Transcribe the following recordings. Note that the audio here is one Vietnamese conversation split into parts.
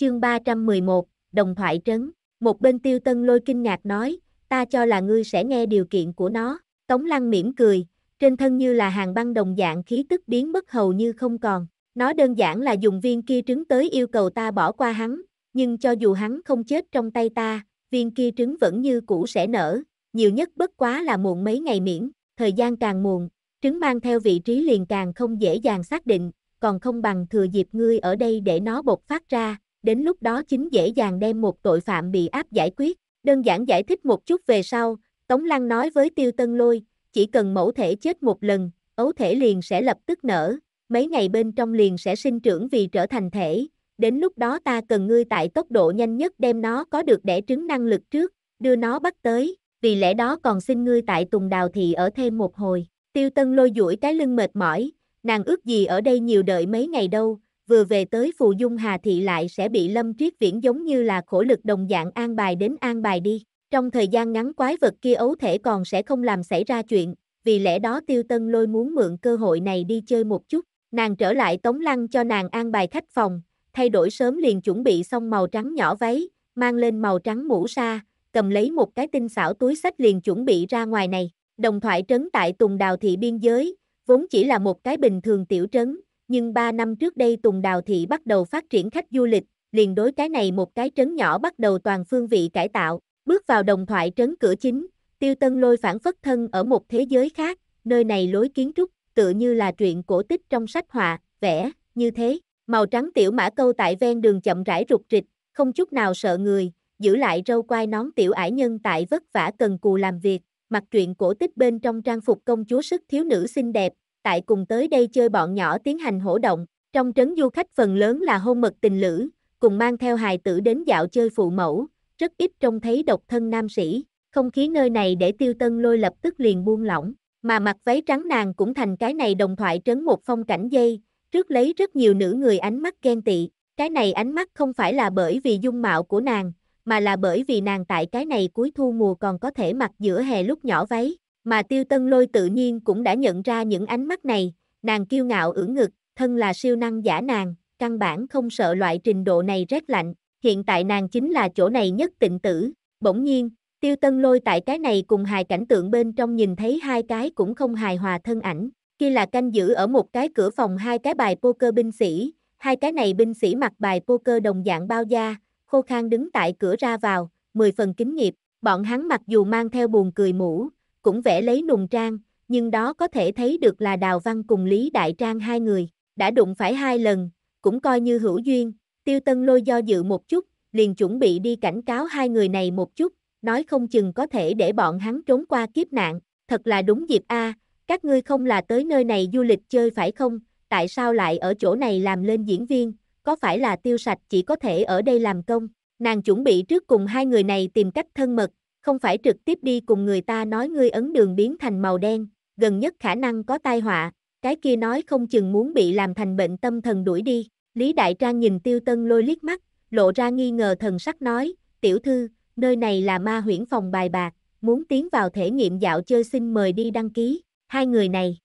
Chương 311, Đồng thoại trấn, một bên tiêu tân lôi kinh ngạc nói, ta cho là ngươi sẽ nghe điều kiện của nó, Tống Lăng mỉm cười, trên thân như là hàng băng đồng dạng khí tức biến mất hầu như không còn, nó đơn giản là dùng viên kia trứng tới yêu cầu ta bỏ qua hắn, nhưng cho dù hắn không chết trong tay ta, viên kia trứng vẫn như cũ sẽ nở, nhiều nhất bất quá là muộn mấy ngày miễn, thời gian càng muộn, trứng mang theo vị trí liền càng không dễ dàng xác định, còn không bằng thừa dịp ngươi ở đây để nó bột phát ra, đến lúc đó chính dễ dàng đem một tội phạm bị áp giải quyết. Đơn giản giải thích một chút về sau, Tống Lăng nói với Tiêu Tân Lôi, chỉ cần mẫu thể chết một lần, ấu thể liền sẽ lập tức nở, mấy ngày bên trong liền sẽ sinh trưởng vì trở thành thể, đến lúc đó ta cần ngươi tại tốc độ nhanh nhất đem nó có được đẻ trứng năng lực trước, đưa nó bắt tới, vì lẽ đó còn xin ngươi tại Tùng Đào Thị ở thêm một hồi. Tiêu Tân lôi duỗi cái lưng mệt mỏi, nàng ước gì ở đây nhiều đợi mấy ngày đâu, vừa về tới Phù Dung Hà Thị lại sẽ bị Lâm triết Viễn giống như là khổ lực đồng dạng an bài đến an bài đi. Trong thời gian ngắn quái vật kia ấu thể còn sẽ không làm xảy ra chuyện, vì lẽ đó Tiêu Tân Lôi muốn mượn cơ hội này đi chơi một chút. Nàng trở lại Tống Lăng cho nàng an bài khách phòng, thay đổi sớm liền chuẩn bị xong màu trắng nhỏ váy, mang lên màu trắng mũ sa, cầm lấy một cái tinh xảo túi sách liền chuẩn bị ra ngoài này. Đồng thoại trấn tại Tùng Đào Thị biên giới, vốn chỉ là một cái bình thường tiểu trấn, nhưng 3 năm trước đây Tùng Đào Thị bắt đầu phát triển khách du lịch, liền đối cái này một cái trấn nhỏ bắt đầu toàn phương vị cải tạo, bước vào đồng thoại trấn cửa chính, tiêu tân lôi phản phất thân ở một thế giới khác, nơi này lối kiến trúc, tựa như là truyện cổ tích trong sách họa, vẽ, như thế, màu trắng tiểu mã câu tại ven đường chậm rãi rụt rịch, không chút nào sợ người, giữ lại râu quai nón tiểu ải nhân tại vất vả cần cù làm việc, mặc truyện cổ tích bên trong trang phục công chúa sức thiếu nữ xinh đẹp, tại cùng tới đây chơi bọn nhỏ tiến hành hổ động, trong trấn du khách phần lớn là hôn mật tình lữ, cùng mang theo hài tử đến dạo chơi phụ mẫu, rất ít trông thấy độc thân nam sĩ, không khí nơi này để tiêu tân lôi lập tức liền buông lỏng, mà mặc váy trắng nàng cũng thành cái này đồng thoại trấn một phong cảnh dây, trước lấy rất nhiều nữ người ánh mắt ghen tị, cái này ánh mắt không phải là bởi vì dung mạo của nàng, mà là bởi vì nàng tại cái này cuối thu mùa còn có thể mặc giữa hè lúc nhỏ váy, mà tiêu tân lôi tự nhiên cũng đã nhận ra những ánh mắt này, nàng kiêu ngạo ưỡn ngực, thân là siêu năng giả nàng, căn bản không sợ loại trình độ này rét lạnh, hiện tại nàng chính là chỗ này nhất tịnh tử, bỗng nhiên, tiêu tân lôi tại cái này cùng hài cảnh tượng bên trong nhìn thấy hai cái cũng không hài hòa thân ảnh, kia là canh giữ ở một cái cửa phòng hai cái bài poker binh sĩ, hai cái này binh sĩ mặc bài poker đồng dạng bao da, khô khan đứng tại cửa ra vào, mười phần kính nghiệp, bọn hắn mặc dù mang theo buồn cười mũ, cũng vẽ lấy nùng trang, nhưng đó có thể thấy được là Đào Văn cùng Lý Đại Trang hai người, đã đụng phải hai lần, cũng coi như hữu duyên, tiêu tân lôi do dự một chút, liền chuẩn bị đi cảnh cáo hai người này một chút, nói không chừng có thể để bọn hắn trốn qua kiếp nạn, thật là đúng dịp a, các ngươi không là tới nơi này du lịch chơi phải không, tại sao lại ở chỗ này làm lên diễn viên, có phải là tiêu sạch chỉ có thể ở đây làm công, nàng chuẩn bị trước cùng hai người này tìm cách thân mật, không phải trực tiếp đi cùng người ta nói ngươi ấn đường biến thành màu đen, gần nhất khả năng có tai họa, cái kia nói không chừng muốn bị làm thành bệnh tâm thần đuổi đi. Lý Đại Trang nhìn Tiêu Tân lôi liếc mắt, lộ ra nghi ngờ thần sắc nói, tiểu thư, nơi này là ma huyễn phòng bài bạc, muốn tiến vào thể nghiệm dạo chơi xin mời đi đăng ký, hai người này.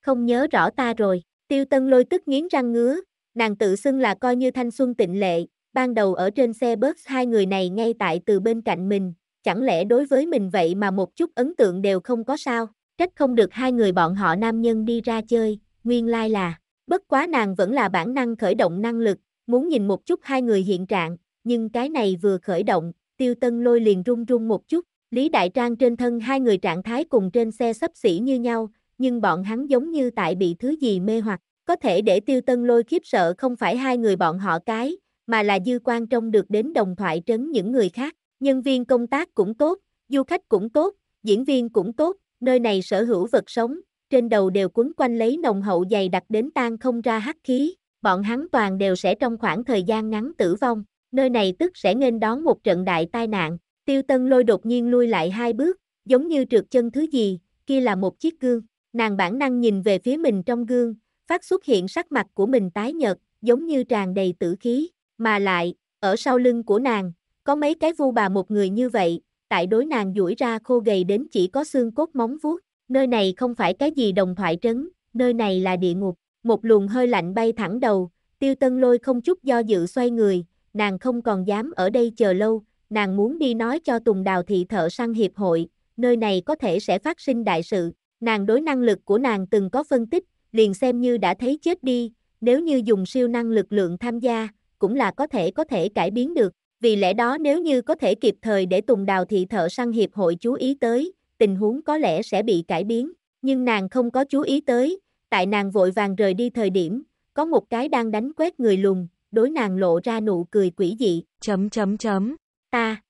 Không nhớ rõ ta rồi, Tiêu Tân lôi tức nghiến răng ngứa, nàng tự xưng là coi như thanh xuân tịnh lệ, ban đầu ở trên xe bus hai người này ngay tại từ bên cạnh mình, chẳng lẽ đối với mình vậy mà một chút ấn tượng đều không có sao, trách không được hai người bọn họ nam nhân đi ra chơi, nguyên lai là, bất quá nàng vẫn là bản năng khởi động năng lực, muốn nhìn một chút hai người hiện trạng, nhưng cái này vừa khởi động, tiêu tân lôi liền run run một chút, Lý Đại Trang trên thân hai người trạng thái cùng trên xe sấp xỉ như nhau, nhưng bọn hắn giống như tại bị thứ gì mê hoặc, có thể để tiêu tân lôi khiếp sợ không phải hai người bọn họ cái, mà là dư quan trong được đến đồng thoại trấn những người khác, nhân viên công tác cũng tốt, du khách cũng tốt, diễn viên cũng tốt, nơi này sở hữu vật sống, trên đầu đều quấn quanh lấy nồng hậu dày đặc đến tan không ra hắc khí, bọn hắn toàn đều sẽ trong khoảng thời gian ngắn tử vong, nơi này tức sẽ nên đón một trận đại tai nạn, tiêu tân lôi đột nhiên lui lại hai bước, giống như trượt chân thứ gì, kia là một chiếc gương, nàng bản năng nhìn về phía mình trong gương, phát xuất hiện sắc mặt của mình tái nhợt, giống như tràn đầy tử khí, mà lại, ở sau lưng của nàng, có mấy cái vu bà một người như vậy, tại đối nàng duỗi ra khô gầy đến chỉ có xương cốt móng vuốt, nơi này không phải cái gì đồng thoại trấn, nơi này là địa ngục, một luồng hơi lạnh bay thẳng đầu, tiêu tân lôi không chút do dự xoay người, nàng không còn dám ở đây chờ lâu, nàng muốn đi nói cho Tùng Đào thị thợ sang hiệp hội, nơi này có thể sẽ phát sinh đại sự, nàng đối năng lực của nàng từng có phân tích, liền xem như đã thấy chết đi, nếu như dùng siêu năng lực lượng tham gia, cũng là có thể có thể cải biến được, vì lẽ đó nếu như có thể kịp thời để Tùng Đào thị thợ săn hiệp hội chú ý tới, tình huống có lẽ sẽ bị cải biến, nhưng nàng không có chú ý tới, tại nàng vội vàng rời đi thời điểm, có một cái đang đánh quét người lùn đối nàng lộ ra nụ cười quỷ dị, chấm chấm chấm, ta.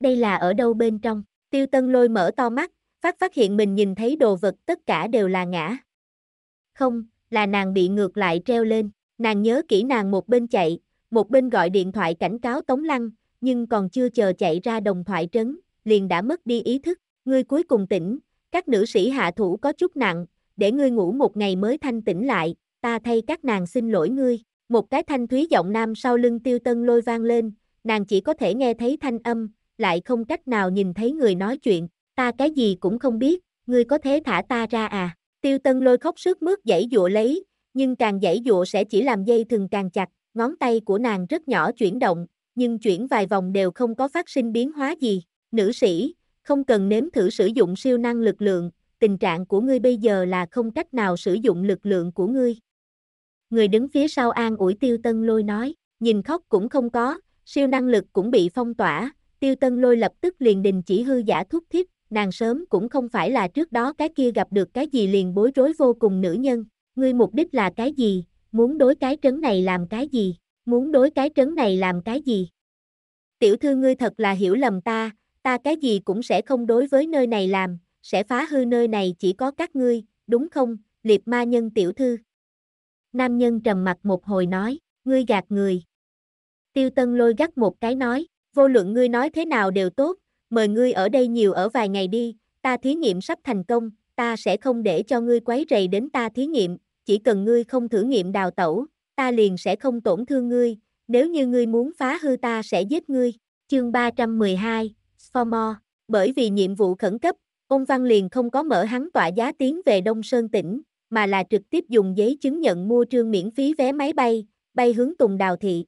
Đây là ở đâu bên trong, tiêu tân lôi mở to mắt, phát phát hiện mình nhìn thấy đồ vật tất cả đều là ngã. Không, là nàng bị ngược lại treo lên, nàng nhớ kỹ nàng một bên chạy, một bên gọi điện thoại cảnh cáo Tống Lăng, nhưng còn chưa chờ chạy ra đồng thoại trấn, liền đã mất đi ý thức, ngươi cuối cùng tỉnh, các nữ sĩ hạ thủ có chút nặng, để ngươi ngủ một ngày mới thanh tỉnh lại, ta thay các nàng xin lỗi ngươi. Một cái thanh thúy giọng nam sau lưng tiêu tân lôi vang lên, nàng chỉ có thể nghe thấy thanh âm, lại không cách nào nhìn thấy người nói chuyện, ta cái gì cũng không biết, ngươi có thể thả ta ra à. Tiêu tân lôi khóc sức mướt dãy dụa lấy, nhưng càng dãy dụa sẽ chỉ làm dây thừng càng chặt, ngón tay của nàng rất nhỏ chuyển động, nhưng chuyển vài vòng đều không có phát sinh biến hóa gì. Nữ sĩ, không cần nếm thử sử dụng siêu năng lực lượng, tình trạng của ngươi bây giờ là không cách nào sử dụng lực lượng của ngươi. Người đứng phía sau an ủi tiêu tân lôi nói, nhìn khóc cũng không có, siêu năng lực cũng bị phong tỏa, tiêu tân lôi lập tức liền đình chỉ hư giả thúc thiết, nàng sớm cũng không phải là trước đó cái kia gặp được cái gì liền bối rối vô cùng nữ nhân, ngươi mục đích là cái gì, muốn đối cái trấn này làm cái gì, muốn đối cái trấn này làm cái gì. Tiểu thư ngươi thật là hiểu lầm ta, ta cái gì cũng sẽ không đối với nơi này làm, sẽ phá hư nơi này chỉ có các ngươi, đúng không, liệp ma nhân tiểu thư. Nam nhân trầm mặt một hồi nói, ngươi gạt người. Tiêu tân lôi gắt một cái nói, vô luận ngươi nói thế nào đều tốt, mời ngươi ở đây nhiều ở vài ngày đi, ta thí nghiệm sắp thành công, ta sẽ không để cho ngươi quấy rầy đến ta thí nghiệm, chỉ cần ngươi không thử nghiệm đào tẩu, ta liền sẽ không tổn thương ngươi, nếu như ngươi muốn phá hư ta sẽ giết ngươi. Chương 312, Sformore, bởi vì nhiệm vụ khẩn cấp, ông Văn liền không có mở hắn tỏa giá tiến về Đông Sơn tỉnh, mà là trực tiếp dùng giấy chứng nhận mua trương miễn phí vé máy bay, bay hướng Tùng Đào Thị.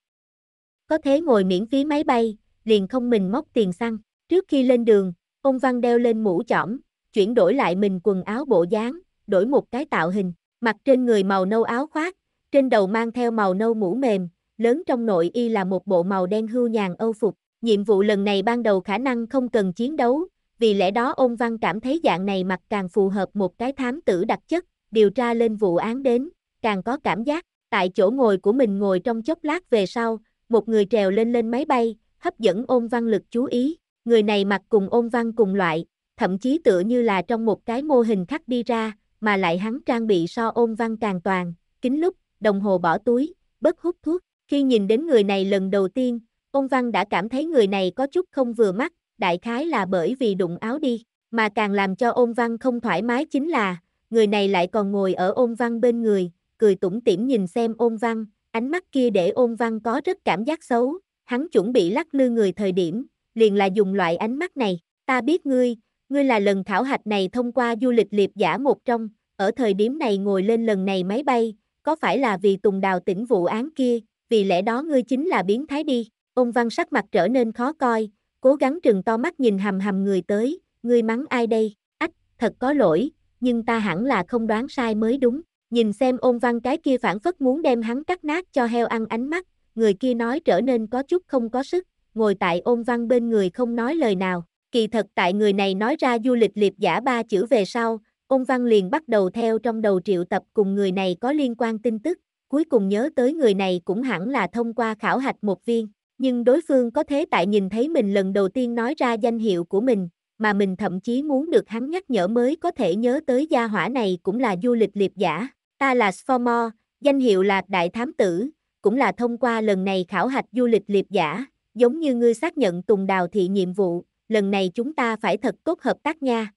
Có thế ngồi miễn phí máy bay, liền không mình móc tiền xăng. Trước khi lên đường, ông Văn đeo lên mũ chỏm, chuyển đổi lại mình quần áo bộ dáng, đổi một cái tạo hình. Mặt trên người màu nâu áo khoác, trên đầu mang theo màu nâu mũ mềm, lớn trong nội y là một bộ màu đen hưu nhàn âu phục. Nhiệm vụ lần này ban đầu khả năng không cần chiến đấu, vì lẽ đó ôn văn cảm thấy dạng này mặc càng phù hợp một cái thám tử đặc chất, điều tra lên vụ án đến, càng có cảm giác. Tại chỗ ngồi của mình ngồi trong chốc lát về sau, một người trèo lên lên máy bay, hấp dẫn ôn văn lực chú ý. Người này mặc cùng ôn văn cùng loại, thậm chí tựa như là trong một cái mô hình khắc đi ra, mà lại hắn trang bị so ôn văn càng toàn, kính lúc, đồng hồ bỏ túi, bất hút thuốc. Khi nhìn đến người này lần đầu tiên, ôn văn đã cảm thấy người này có chút không vừa mắt, đại khái là bởi vì đụng áo đi, mà càng làm cho ôn văn không thoải mái chính là, người này lại còn ngồi ở ôn văn bên người, cười tủm tỉm nhìn xem ôn văn, ánh mắt kia để ôn văn có rất cảm giác xấu, hắn chuẩn bị lắc lư người thời điểm, liền là dùng loại ánh mắt này, ta biết ngươi, Ngươi là lần thảo hạch này thông qua du lịch liệp giả một trong, ở thời điểm này ngồi lên lần này máy bay, có phải là vì Tùng Đào tỉnh vụ án kia, vì lẽ đó ngươi chính là biến thái đi. Ông Văn sắc mặt trở nên khó coi, cố gắng trừng to mắt nhìn hầm hầm người tới, ngươi mắng ai đây? Ách, thật có lỗi, nhưng ta hẳn là không đoán sai mới đúng. Nhìn xem Ông văn cái kia phản phất muốn đem hắn cắt nát cho heo ăn ánh mắt, người kia nói trở nên có chút không có sức, ngồi tại ôn văn bên người không nói lời nào. Kỳ thật tại người này nói ra du lịch liệp giả ba chữ về sau, ông văn liền bắt đầu theo trong đầu triệu tập cùng người này có liên quan tin tức, cuối cùng nhớ tới người này cũng hẳn là thông qua khảo hạch một viên, nhưng đối phương có thế tại nhìn thấy mình lần đầu tiên nói ra danh hiệu của mình, mà mình thậm chí muốn được hắn nhắc nhở mới có thể nhớ tới gia hỏa này cũng là du lịch liệp giả. Ta là Sformore, danh hiệu là Đại Thám Tử, cũng là thông qua lần này khảo hạch du lịch liệp giả, giống như ngươi xác nhận Tùng Đào Thị nhiệm vụ, lần này chúng ta phải thật tốt hợp tác nha.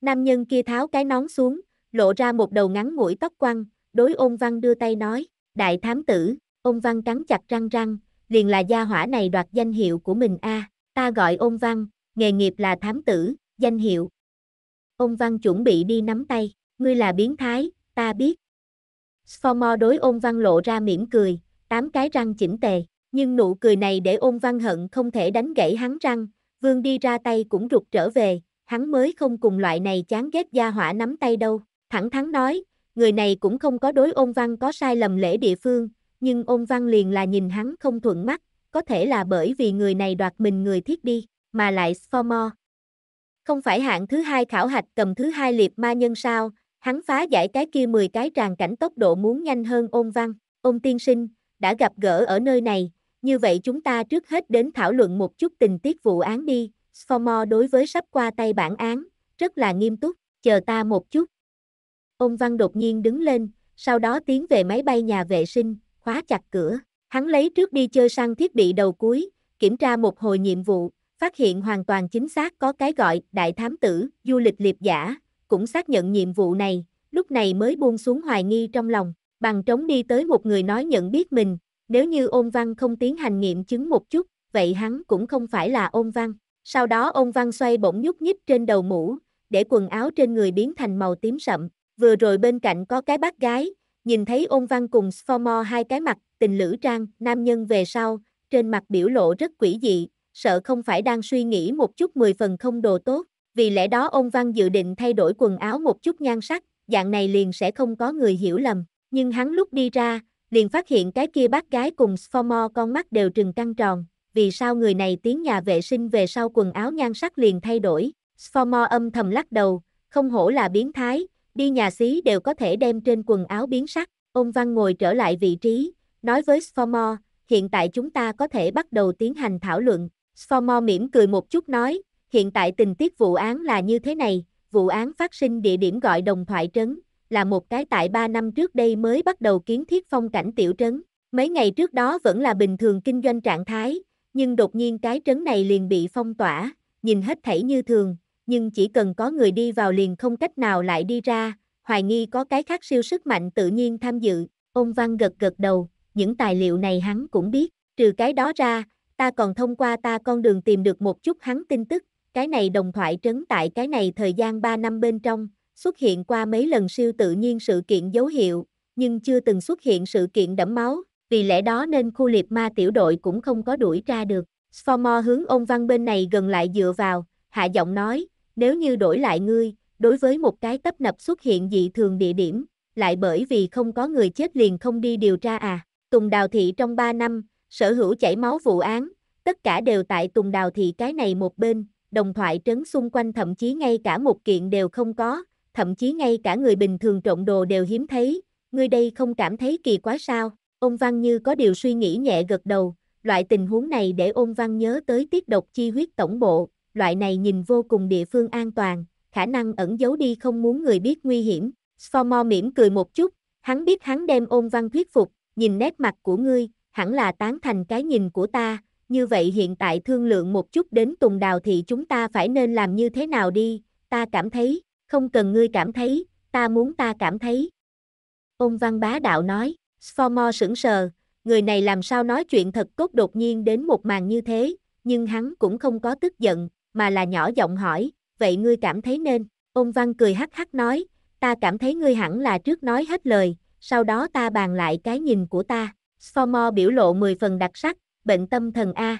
Nam nhân kia tháo cái nón xuống, lộ ra một đầu ngắn mũi tóc quăng, đối ôn văn đưa tay nói, đại thám tử, ôn văn cắn chặt răng răng, liền là gia hỏa này đoạt danh hiệu của mình a ta gọi ôn văn, nghề nghiệp là thám tử, danh hiệu. Ôn văn chuẩn bị đi nắm tay, ngươi là biến thái, ta biết. Sformore đối ôn văn lộ ra mỉm cười, tám cái răng chỉnh tề, nhưng nụ cười này để ôn văn hận không thể đánh gãy hắn răng, Vương đi ra tay cũng rụt trở về, hắn mới không cùng loại này chán ghét gia hỏa nắm tay đâu. Thẳng thắn nói, người này cũng không có đối ôn văn có sai lầm lễ địa phương, nhưng ôn văn liền là nhìn hắn không thuận mắt, có thể là bởi vì người này đoạt mình người thiết đi, mà lại Sformore. Không phải hạng thứ hai khảo hạch cầm thứ hai liệp ma nhân sao, hắn phá giải cái kia 10 cái tràn cảnh tốc độ muốn nhanh hơn ôn văn, ôn tiên sinh, đã gặp gỡ ở nơi này, như vậy chúng ta trước hết đến thảo luận một chút tình tiết vụ án đi. Sformore đối với sắp qua tay bản án, rất là nghiêm túc, chờ ta một chút. Ông Văn đột nhiên đứng lên, sau đó tiến về máy bay nhà vệ sinh, khóa chặt cửa. Hắn lấy trước đi chơi săn thiết bị đầu cuối, kiểm tra một hồi nhiệm vụ, phát hiện hoàn toàn chính xác có cái gọi đại thám tử, du lịch liệp giả, cũng xác nhận nhiệm vụ này, lúc này mới buông xuống hoài nghi trong lòng, bằng trống đi tới một người nói nhận biết mình, nếu như ôn văn không tiến hành nghiệm chứng một chút, vậy hắn cũng không phải là ôn văn. Sau đó ôn văn xoay bỗng nhúc nhích trên đầu mũ, để quần áo trên người biến thành màu tím sậm. Vừa rồi bên cạnh có cái bác gái, nhìn thấy ôn văn cùng Sformore hai cái mặt, tình lữ trang, nam nhân về sau, trên mặt biểu lộ rất quỷ dị, sợ không phải đang suy nghĩ một chút mười phần không đồ tốt, vì lẽ đó ôn văn dự định thay đổi quần áo một chút nhan sắc, dạng này liền sẽ không có người hiểu lầm, nhưng hắn lúc đi ra, liền phát hiện cái kia bác gái cùng Sformore con mắt đều trừng căng tròn, vì sao người này tiến nhà vệ sinh về sau quần áo nhan sắc liền thay đổi. Sformore âm thầm lắc đầu, không hổ là biến thái, đi nhà xí đều có thể đem trên quần áo biến sắc. Ông Văn ngồi trở lại vị trí, nói với Sformore, hiện tại chúng ta có thể bắt đầu tiến hành thảo luận. Sformore mỉm cười một chút nói, hiện tại tình tiết vụ án là như thế này, vụ án phát sinh địa điểm gọi đồng thoại trấn, là một cái tại 3 năm trước đây mới bắt đầu kiến thiết phong cảnh tiểu trấn. Mấy ngày trước đó vẫn là bình thường kinh doanh trạng thái, nhưng đột nhiên cái trấn này liền bị phong tỏa, nhìn hết thảy như thường, nhưng chỉ cần có người đi vào liền không cách nào lại đi ra, hoài nghi có cái khác siêu sức mạnh tự nhiên tham dự. Ông Văn gật gật đầu, những tài liệu này hắn cũng biết, trừ cái đó ra, ta còn thông qua ta con đường tìm được một chút hắn tin tức, cái này đồng thoại trấn tại cái này thời gian 3 năm bên trong, xuất hiện qua mấy lần siêu tự nhiên sự kiện dấu hiệu, nhưng chưa từng xuất hiện sự kiện đẫm máu, vì lẽ đó nên khu liệt ma tiểu đội cũng không có đuổi ra được. Sformore hướng ôn văn bên này gần lại dựa vào, hạ giọng nói, nếu như đổi lại ngươi, đối với một cái tấp nập xuất hiện dị thường địa điểm, lại bởi vì không có người chết liền không đi điều tra à. Tùng Đào Thị trong 3 năm, sở hữu chảy máu vụ án, tất cả đều tại Tùng Đào Thị cái này một bên, đồng thoại trấn xung quanh thậm chí ngay cả một kiện đều không có, thậm chí ngay cả người bình thường trộn đồ đều hiếm thấy, ngươi đây không cảm thấy kỳ quá sao? Ông Văn như có điều suy nghĩ nhẹ gật đầu, loại tình huống này để ông Văn nhớ tới tiết độc chi huyết tổng bộ, loại này nhìn vô cùng địa phương an toàn, khả năng ẩn giấu đi không muốn người biết nguy hiểm. Sformore mỉm cười một chút, hắn biết hắn đem ôn văn thuyết phục, nhìn nét mặt của ngươi, hẳn là tán thành cái nhìn của ta, như vậy hiện tại thương lượng một chút đến tùng đào thì chúng ta phải nên làm như thế nào đi, ta cảm thấy, không cần ngươi cảm thấy, ta muốn ta cảm thấy. Ông Văn Bá Đạo nói, Sformore sững sờ, người này làm sao nói chuyện thật cốt đột nhiên đến một màn như thế, nhưng hắn cũng không có tức giận, mà là nhỏ giọng hỏi, vậy ngươi cảm thấy nên, ông Văn cười hắc hắc nói, ta cảm thấy ngươi hẳn là trước nói hết lời, sau đó ta bàn lại cái nhìn của ta, Sformore biểu lộ 10 phần đặc sắc, bệnh tâm thần A.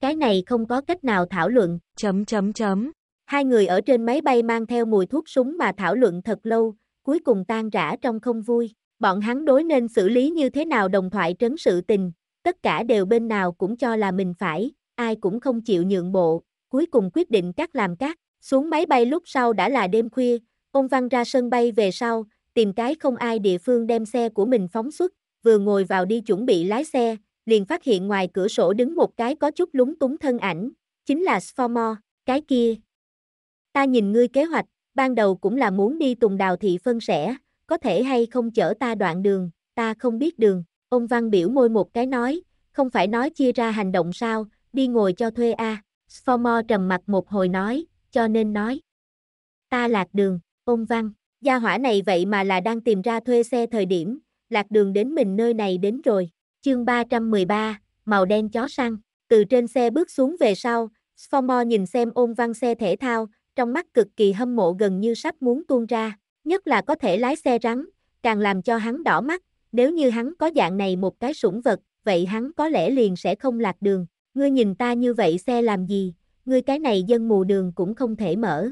Cái này không có cách nào thảo luận, chấm chấm chấm. Hai người ở trên máy bay mang theo mùi thuốc súng mà thảo luận thật lâu, cuối cùng tan rã trong không vui. Bọn hắn đối nên xử lý như thế nào đồng thoại trấn sự tình, tất cả đều bên nào cũng cho là mình phải, ai cũng không chịu nhượng bộ, cuối cùng quyết định cắt làm cắt. Xuống máy bay lúc sau đã là đêm khuya, ông Văn ra sân bay về sau, tìm cái không ai địa phương đem xe của mình phóng xuất, vừa ngồi vào đi chuẩn bị lái xe, liền phát hiện ngoài cửa sổ đứng một cái có chút lúng túng thân ảnh, chính là Sformore, cái kia, Ta nhìn ngươi kế hoạch, ban đầu cũng là muốn đi tùng đào thị phân sẻ, có thể hay không chở ta đoạn đường, ta không biết đường. Ông Văn biểu môi một cái nói, không phải nói chia ra hành động sao, đi ngồi cho thuê a. À. Sformore trầm mặt một hồi nói, cho nên nói. Ta lạc đường, ông Văn, gia hỏa này vậy mà là đang tìm ra thuê xe thời điểm, lạc đường đến mình nơi này đến rồi. Chương 313, màu đen chó săn, từ trên xe bước xuống về sau, Sformore nhìn xem ôn văn xe thể thao, trong mắt cực kỳ hâm mộ gần như sắp muốn tuôn ra, nhất là có thể lái xe rắn, càng làm cho hắn đỏ mắt, nếu như hắn có dạng này một cái sủng vật, vậy hắn có lẽ liền sẽ không lạc đường, ngươi nhìn ta như vậy xe làm gì, ngươi cái này dân mù đường cũng không thể mở.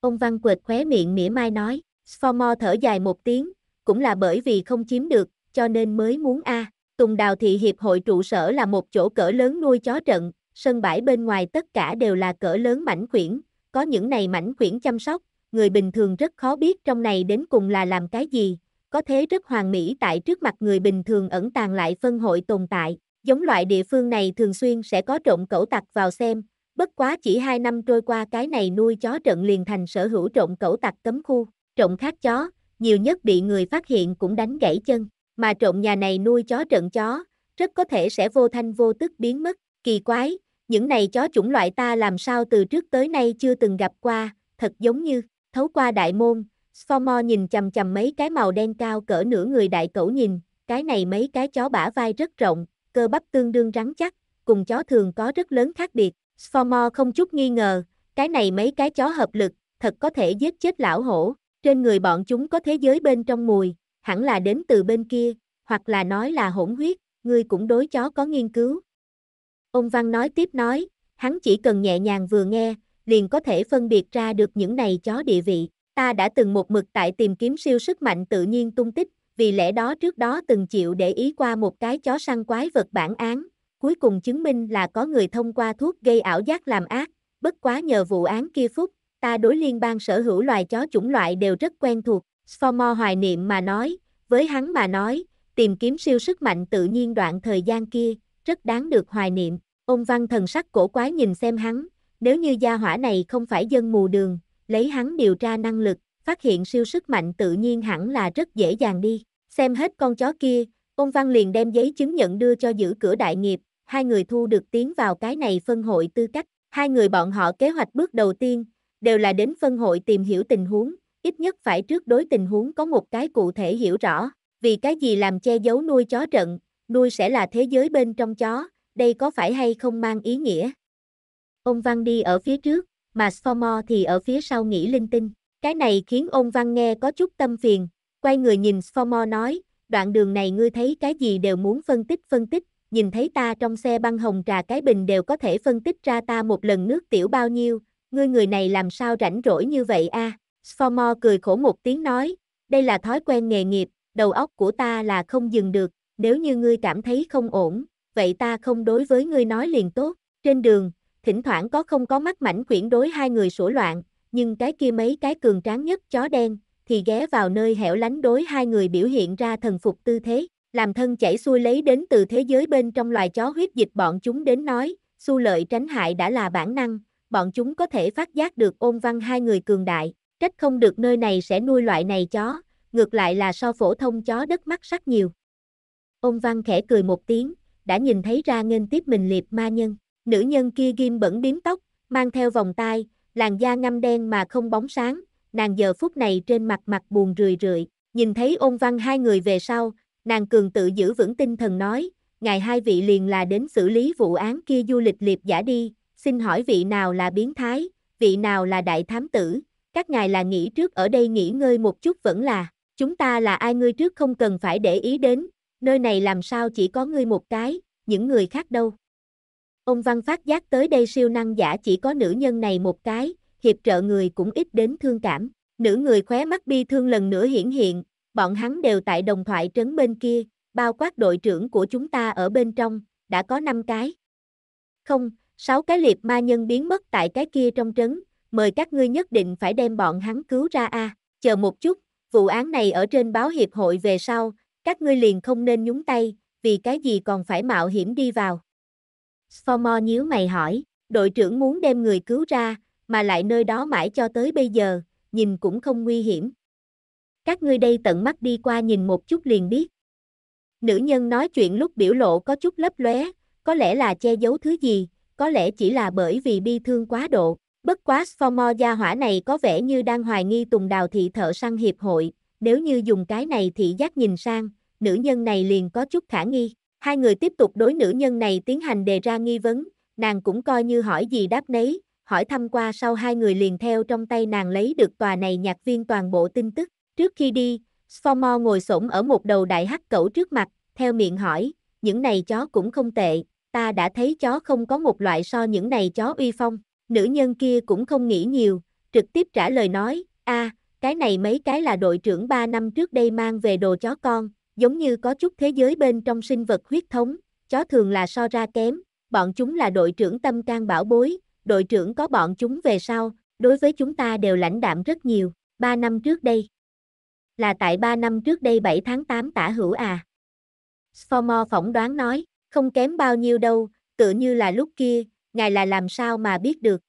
Ông Văn Quệt khóe miệng mỉa mai nói, Sformore thở dài một tiếng, cũng là bởi vì không chiếm được, cho nên mới muốn A. À. Tùng Đào Thị Hiệp hội trụ sở là một chỗ cỡ lớn nuôi chó trận, sân bãi bên ngoài tất cả đều là cỡ lớn mảnh khuyển, có những này mảnh quyển chăm sóc, người bình thường rất khó biết trong này đến cùng là làm cái gì, có thế rất hoàn mỹ tại trước mặt người bình thường ẩn tàng lại phân hội tồn tại. Giống loại địa phương này thường xuyên sẽ có trộm cẩu tặc vào xem, bất quá chỉ 2 năm trôi qua cái này nuôi chó trận liền thành sở hữu trộm cẩu tặc cấm khu, trộm khác chó, nhiều nhất bị người phát hiện cũng đánh gãy chân, mà trộm nhà này nuôi chó trận chó, rất có thể sẽ vô thanh vô tức biến mất, kỳ quái, những này chó chủng loại ta làm sao từ trước tới nay chưa từng gặp qua, thật giống như, thấu qua đại môn, Sfomo nhìn chầm chầm mấy cái màu đen cao cỡ nửa người đại cẩu nhìn, cái này mấy cái chó bả vai rất rộng, cơ bắp tương đương rắn chắc, cùng chó thường có rất lớn khác biệt, Sfomo không chút nghi ngờ, cái này mấy cái chó hợp lực, thật có thể giết chết lão hổ, trên người bọn chúng có thế giới bên trong mùi, hẳn là đến từ bên kia, hoặc là nói là hỗn huyết, ngươi cũng đối chó có nghiên cứu, Ông Văn nói tiếp nói, hắn chỉ cần nhẹ nhàng vừa nghe, liền có thể phân biệt ra được những này chó địa vị. Ta đã từng một mực tại tìm kiếm siêu sức mạnh tự nhiên tung tích, vì lẽ đó trước đó từng chịu để ý qua một cái chó săn quái vật bản án, cuối cùng chứng minh là có người thông qua thuốc gây ảo giác làm ác, bất quá nhờ vụ án kia phúc, ta đối liên bang sở hữu loài chó chủng loại đều rất quen thuộc, Sformore hoài niệm mà nói, với hắn mà nói, tìm kiếm siêu sức mạnh tự nhiên đoạn thời gian kia, rất đáng được hoài niệm. Ông Văn thần sắc cổ quái nhìn xem hắn, nếu như gia hỏa này không phải dân mù đường, lấy hắn điều tra năng lực, phát hiện siêu sức mạnh tự nhiên hẳn là rất dễ dàng đi. Xem hết con chó kia, ông Văn liền đem giấy chứng nhận đưa cho giữ cửa đại nghiệp, hai người thu được tiến vào cái này phân hội tư cách. Hai người bọn họ kế hoạch bước đầu tiên, đều là đến phân hội tìm hiểu tình huống, ít nhất phải trước đối tình huống có một cái cụ thể hiểu rõ, vì cái gì làm che giấu nuôi chó trận, nuôi sẽ là thế giới bên trong chó, đây có phải hay không mang ý nghĩa? Ông Văn đi ở phía trước, mà Sformore thì ở phía sau nghĩ linh tinh. Cái này khiến ông Văn nghe có chút tâm phiền, quay người nhìn Sformore nói, đoạn đường này ngươi thấy cái gì đều muốn phân tích phân tích, nhìn thấy ta trong xe băng hồng trà cái bình đều có thể phân tích ra ta một lần nước tiểu bao nhiêu, ngươi người này làm sao rảnh rỗi như vậy a? À? Sformore cười khổ một tiếng nói, đây là thói quen nghề nghiệp, đầu óc của ta là không dừng được, nếu như ngươi cảm thấy không ổn, vậy ta không đối với ngươi nói liền tốt. Trên đường, thỉnh thoảng có không có mắt mảnh quyển đối hai người sổ loạn, nhưng cái kia mấy cái cường tráng nhất chó đen, thì ghé vào nơi hẻo lánh đối hai người biểu hiện ra thần phục tư thế, làm thân chảy xuôi lấy đến từ thế giới bên trong loài chó huyết dịch bọn chúng đến nói, xu lợi tránh hại đã là bản năng, bọn chúng có thể phát giác được ôn văn hai người cường đại, trách không được nơi này sẽ nuôi loại này chó, ngược lại là so phổ thông chó đất mắt sắc nhiều. Ông Văn khẽ cười một tiếng, đã nhìn thấy ra nghênh tiếp mình liệp ma nhân. Nữ nhân kia ghim bẩn biếm tóc, mang theo vòng tay, làn da ngăm đen mà không bóng sáng, nàng giờ phút này trên mặt mặt buồn rười rượi. Nhìn thấy ôn văn hai người về sau, nàng cường tự giữ vững tinh thần nói, Ngày hai vị liền là đến xử lý vụ án kia du lịch liệp giả đi, xin hỏi vị nào là biến thái, vị nào là đại thám tử, các ngài là nghỉ trước ở đây nghỉ ngơi một chút vẫn là, chúng ta là ai ngươi trước không cần phải để ý đến, nơi này làm sao chỉ có ngươi một cái, những người khác đâu. Ông Văn phát giác tới đây siêu năng giả chỉ có nữ nhân này một cái, hiệp trợ người cũng ít đến thương cảm. Nữ người khóe mắt bi thương lần nữa hiển hiện, bọn hắn đều tại đồng thoại trấn bên kia, bao quát đội trưởng của chúng ta ở bên trong, đã có 5 cái. Không, 6 cái liệp ma nhân biến mất tại cái kia trong trấn, mời các ngươi nhất định phải đem bọn hắn cứu ra a. Chờ một chút, vụ án này ở trên báo hiệp hội về sau, các ngươi liền không nên nhúng tay, vì cái gì còn phải mạo hiểm đi vào. Sformore nhíu mày hỏi, đội trưởng muốn đem người cứu ra, mà lại nơi đó mãi cho tới bây giờ, nhìn cũng không nguy hiểm. Các ngươi đây tận mắt đi qua nhìn một chút liền biết. Nữ nhân nói chuyện lúc biểu lộ có chút lấp lóe, có lẽ là che giấu thứ gì, có lẽ chỉ là bởi vì bi thương quá độ. Bất quá Sformore gia hỏa này có vẻ như đang hoài nghi tùng đào thị thợ săn hiệp hội, nếu như dùng cái này thị giác nhìn sang, nữ nhân này liền có chút khả nghi. Hai người tiếp tục đối nữ nhân này tiến hành đề ra nghi vấn, nàng cũng coi như hỏi gì đáp nấy, hỏi thăm qua sau hai người liền theo trong tay nàng lấy được tòa này nhạc viên toàn bộ tin tức. Trước khi đi, Sformore ngồi xổm ở một đầu đại hắc cẩu trước mặt, theo miệng hỏi, những này chó cũng không tệ, ta đã thấy chó không có một loại so những này chó uy phong. Nữ nhân kia cũng không nghĩ nhiều, trực tiếp trả lời nói, a, cái này mấy cái là đội trưởng 3 năm trước đây mang về đồ chó con, giống như có chút thế giới bên trong sinh vật huyết thống, chó thường là so ra kém, bọn chúng là đội trưởng tâm can bảo bối, đội trưởng có bọn chúng về sau, đối với chúng ta đều lãnh đạm rất nhiều, 3 năm trước đây. Là tại 3 năm trước đây 7 tháng 8 tả hữu à. Sformore phỏng đoán nói, không kém bao nhiêu đâu, tự như là lúc kia, ngài là làm sao mà biết được.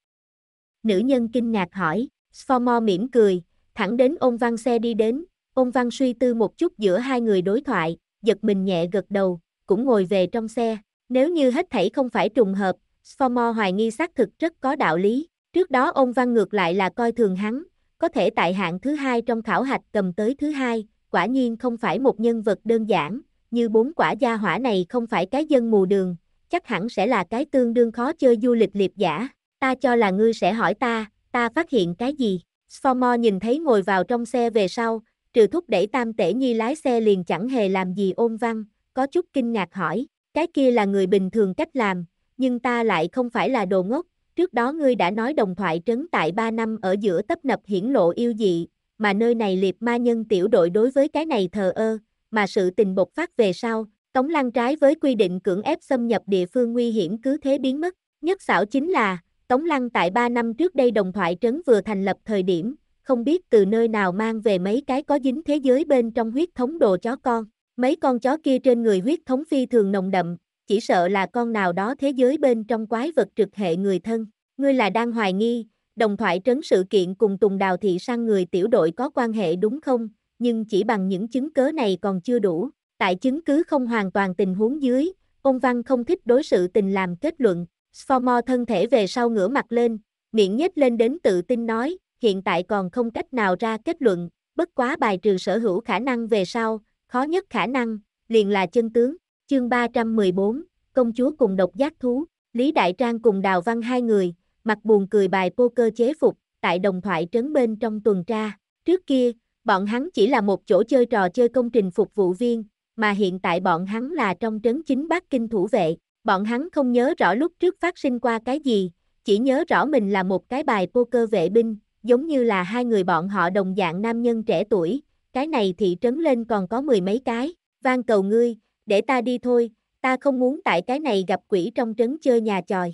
Nữ nhân kinh ngạc hỏi, Sformore mỉm cười, thẳng đến ôn văn xe đi đến, ôn văn suy tư một chút giữa hai người đối thoại, giật mình nhẹ gật đầu, cũng ngồi về trong xe, nếu như hết thảy không phải trùng hợp, Sformore hoài nghi xác thực rất có đạo lý, trước đó ôn văn ngược lại là coi thường hắn, có thể tại hạng thứ hai trong khảo hạch cầm tới thứ hai, quả nhiên không phải một nhân vật đơn giản, như bốn quả gia hỏa này không phải cái dân mù đường, chắc hẳn sẽ là cái tương đương khó chơi du lịch liệp giả, ta cho là ngươi sẽ hỏi ta, ta phát hiện cái gì, Sformore nhìn thấy ngồi vào trong xe về sau, trừ thúc đẩy tam tể nhi lái xe liền chẳng hề làm gì ôm văn, có chút kinh ngạc hỏi, cái kia là người bình thường cách làm, nhưng ta lại không phải là đồ ngốc, trước đó ngươi đã nói đồng thoại trấn tại 3 năm ở giữa tấp nập hiển lộ yêu dị, mà nơi này liệp ma nhân tiểu đội đối với cái này thờ ơ, mà sự tình bộc phát về sau, Tống Lăng trái với quy định cưỡng ép xâm nhập địa phương nguy hiểm cứ thế biến mất, nhất xảo chính là, Tống Lăng tại 3 năm trước đây đồng thoại trấn vừa thành lập thời điểm, không biết từ nơi nào mang về mấy cái có dính thế giới bên trong huyết thống đồ chó con. Mấy con chó kia trên người huyết thống phi thường nồng đậm, chỉ sợ là con nào đó thế giới bên trong quái vật trực hệ người thân. Ngươi là đang hoài nghi, đồng thoại trấn sự kiện cùng Tùng Đào Thị sang người tiểu đội có quan hệ đúng không? Nhưng chỉ bằng những chứng cớ này còn chưa đủ. Tại chứng cứ không hoàn toàn tình huống dưới, ông Văn không thích đối sự tình làm kết luận, Sformo thân thể về sau ngửa mặt lên, miệng nhếch lên đến tự tin nói, hiện tại còn không cách nào ra kết luận, bất quá bài trừ sở hữu khả năng về sau, khó nhất khả năng, liền là chân tướng, chương 314, công chúa cùng độc giác thú, Lý Đại Trang cùng Đào Văn hai người, mặt buồn cười bài poker chế phục, tại đồng thoại trấn bên trong tuần tra, trước kia, bọn hắn chỉ là một chỗ chơi trò chơi công trình phục vụ viên, mà hiện tại bọn hắn là trong trấn chính Bắc Kinh thủ vệ, Bọn hắn không nhớ rõ lúc trước phát sinh qua cái gì, chỉ nhớ rõ mình là một cái bài poker vệ binh, giống như là hai người bọn họ đồng dạng nam nhân trẻ tuổi, cái này thị trấn lên còn có mười mấy cái, van cầu ngươi, để ta đi thôi, ta không muốn tại cái này gặp quỷ trong trấn chơi nhà tròi.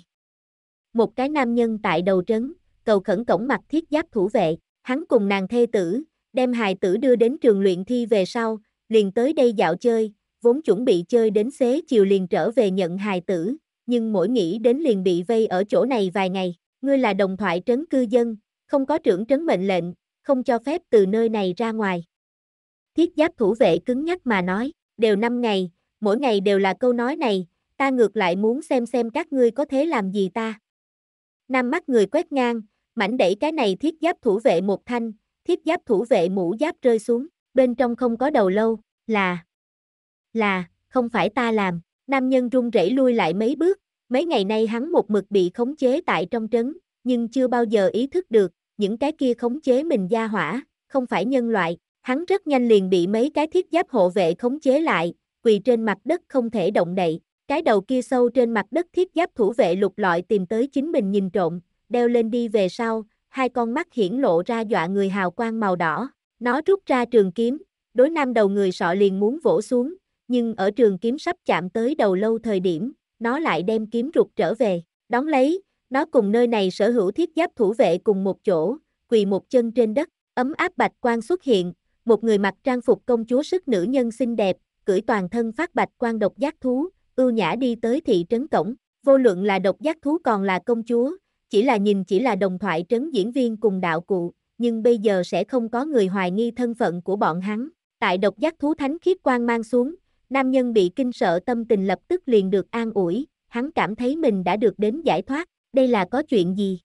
Một cái nam nhân tại đầu trấn, cầu khẩn cổng mặt thiết giáp thủ vệ, hắn cùng nàng thê tử, đem hài tử đưa đến trường luyện thi về sau, liền tới đây dạo chơi, vốn chuẩn bị chơi đến xế chiều liền trở về nhận hài tử, nhưng mỗi nghĩ đến liền bị vây ở chỗ này vài ngày, ngươi là đồng thoại trấn cư dân, không có trưởng trấn mệnh lệnh, không cho phép từ nơi này ra ngoài. Thiết giáp thủ vệ cứng nhắc mà nói, đều năm ngày, mỗi ngày đều là câu nói này, ta ngược lại muốn xem xem các ngươi có thế làm gì ta. Năm mắt người quét ngang, mảnh đẩy cái này thiết giáp thủ vệ một thanh, thiết giáp thủ vệ mũ giáp rơi xuống, bên trong không có đầu lâu, là là, không phải ta làm, nam nhân run rẩy lui lại mấy bước, mấy ngày nay hắn một mực bị khống chế tại trong trấn, nhưng chưa bao giờ ý thức được, những cái kia khống chế mình gia hỏa, không phải nhân loại, hắn rất nhanh liền bị mấy cái thiết giáp hộ vệ khống chế lại, quỳ trên mặt đất không thể động đậy, cái đầu kia sâu trên mặt đất thiết giáp thủ vệ lục lọi tìm tới chính mình nhìn trộm, đeo lên đi về sau, hai con mắt hiển lộ ra dọa người hào quang màu đỏ, nó rút ra trường kiếm, đối nam đầu người sọ liền muốn vỗ xuống, nhưng ở trường kiếm sắp chạm tới đầu lâu thời điểm, nó lại đem kiếm rụt trở về, đón lấy, nó cùng nơi này sở hữu thiết giáp thủ vệ cùng một chỗ, quỳ một chân trên đất, ấm áp bạch quan xuất hiện, một người mặc trang phục công chúa sức nữ nhân xinh đẹp, cưỡi toàn thân phát bạch quan độc giác thú, ưu nhã đi tới thị trấn cổng, vô luận là độc giác thú còn là công chúa, chỉ là nhìn chỉ là đồng thoại trấn diễn viên cùng đạo cụ, nhưng bây giờ sẽ không có người hoài nghi thân phận của bọn hắn. Tại độc giác thú thánh khiết quan mang xuống, Nam nhân bị kinh sợ tâm tình lập tức liền được an ủi, hắn cảm thấy mình đã được đến giải thoát, đây là có chuyện gì?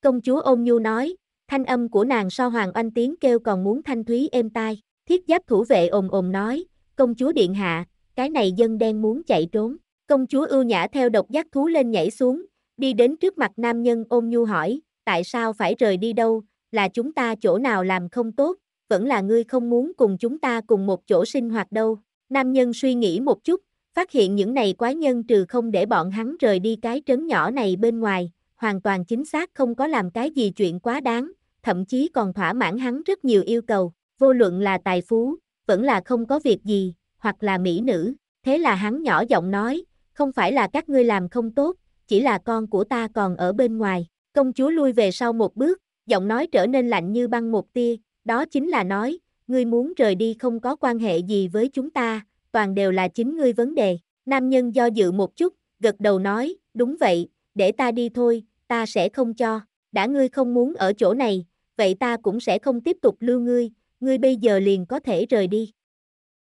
Công chúa ôn nhu nói, thanh âm của nàng so hoàng oanh tiếng kêu còn muốn thanh thúy êm tai, thiết giáp thủ vệ ồn ồn nói, công chúa điện hạ, cái này dân đen muốn chạy trốn, công chúa ưu nhã theo độc giác thú lên nhảy xuống, đi đến trước mặt nam nhân ôn nhu hỏi, tại sao phải rời đi đâu, là chúng ta chỗ nào làm không tốt, vẫn là ngươi không muốn cùng chúng ta cùng một chỗ sinh hoạt đâu. Nam nhân suy nghĩ một chút, phát hiện những này quái nhân trừ không để bọn hắn rời đi cái trấn nhỏ này bên ngoài, hoàn toàn chính xác không có làm cái gì chuyện quá đáng, thậm chí còn thỏa mãn hắn rất nhiều yêu cầu, vô luận là tài phú, vẫn là không có việc gì, hoặc là mỹ nữ, thế là hắn nhỏ giọng nói, không phải là các ngươi làm không tốt, chỉ là con của ta còn ở bên ngoài, công chúa lui về sau một bước, giọng nói trở nên lạnh như băng một tia, đó chính là nói, ngươi muốn rời đi không có quan hệ gì với chúng ta, toàn đều là chính ngươi vấn đề. Nam nhân do dự một chút, gật đầu nói, đúng vậy, để ta đi thôi, ta sẽ không cho, đã ngươi không muốn ở chỗ này, vậy ta cũng sẽ không tiếp tục lưu ngươi, ngươi bây giờ liền có thể rời đi.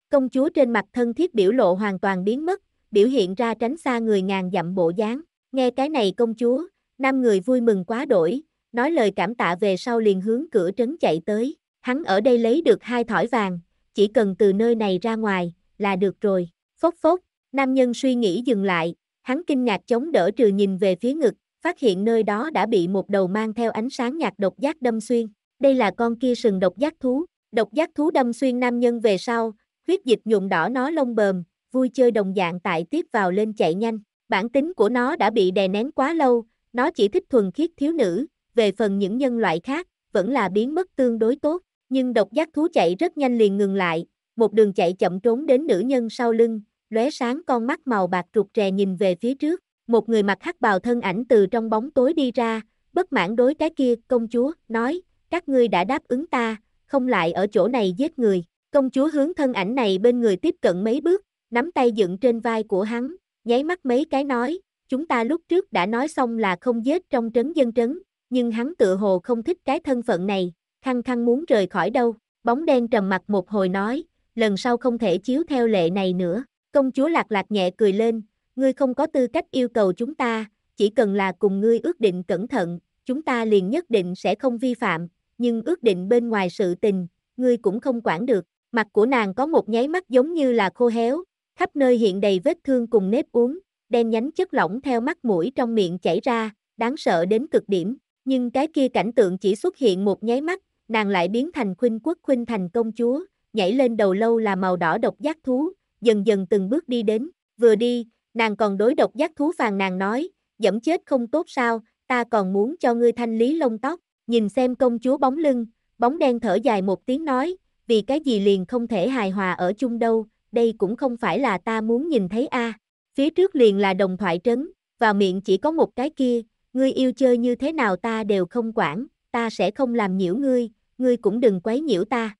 Công chúa trên mặt thân thiết biểu lộ hoàn toàn biến mất, biểu hiện ra tránh xa người ngàn dặm bộ dáng, nghe cái này công chúa, năm người vui mừng quá đổi, nói lời cảm tạ về sau liền hướng cửa trấn chạy tới. Hắn ở đây lấy được hai thỏi vàng, chỉ cần từ nơi này ra ngoài, là được rồi. Phốc phốc, nam nhân suy nghĩ dừng lại, hắn kinh ngạc chống đỡ trừ nhìn về phía ngực, phát hiện nơi đó đã bị một đầu mang theo ánh sáng nhạt độc giác đâm xuyên. Đây là con kia sừng độc giác thú, độc giác thú đâm xuyên nam nhân về sau, huyết dịch nhuộm đỏ nó lông bờm, vui chơi đồng dạng tại tiếp vào lên chạy nhanh. Bản tính của nó đã bị đè nén quá lâu, nó chỉ thích thuần khiết thiếu nữ, về phần những nhân loại khác, vẫn là biến mất tương đối tốt. Nhưng độc giác thú chạy rất nhanh liền ngừng lại, một đường chạy chậm trốn đến nữ nhân sau lưng, lóe sáng con mắt màu bạc rụt rè nhìn về phía trước, một người mặc hắc bào thân ảnh từ trong bóng tối đi ra, bất mãn đối cái kia, công chúa, nói, các ngươi đã đáp ứng ta, không lại ở chỗ này giết người. Công chúa hướng thân ảnh này bên người tiếp cận mấy bước, nắm tay dựng trên vai của hắn, nháy mắt mấy cái nói, chúng ta lúc trước đã nói xong là không giết trong trấn dân trấn, nhưng hắn tự hồ không thích cái thân phận này, khăng khăng muốn rời khỏi đâu, bóng đen trầm mặt một hồi nói, lần sau không thể chiếu theo lệ này nữa, công chúa lạc lạc nhẹ cười lên, ngươi không có tư cách yêu cầu chúng ta, chỉ cần là cùng ngươi ước định cẩn thận, chúng ta liền nhất định sẽ không vi phạm, nhưng ước định bên ngoài sự tình, ngươi cũng không quản được, mặt của nàng có một nháy mắt giống như là khô héo, khắp nơi hiện đầy vết thương cùng nếp uống, đen nhánh chất lỏng theo mắt mũi trong miệng chảy ra, đáng sợ đến cực điểm, nhưng cái kia cảnh tượng chỉ xuất hiện một nháy mắt, nàng lại biến thành khuynh quốc khuynh thành công chúa, nhảy lên đầu lâu là màu đỏ độc giác thú, dần dần từng bước đi đến, vừa đi, nàng còn đối độc giác thú phàn nàng nói, dẫm chết không tốt sao, ta còn muốn cho ngươi thanh lý lông tóc, nhìn xem công chúa bóng lưng, bóng đen thở dài một tiếng nói, vì cái gì liền không thể hài hòa ở chung đâu, đây cũng không phải là ta muốn nhìn thấy a. Phía trước liền là đồng thoại trấn, vào miệng chỉ có một cái kia, ngươi yêu chơi như thế nào ta đều không quản, ta sẽ không làm nhiễu ngươi, ngươi cũng đừng quấy nhiễu ta.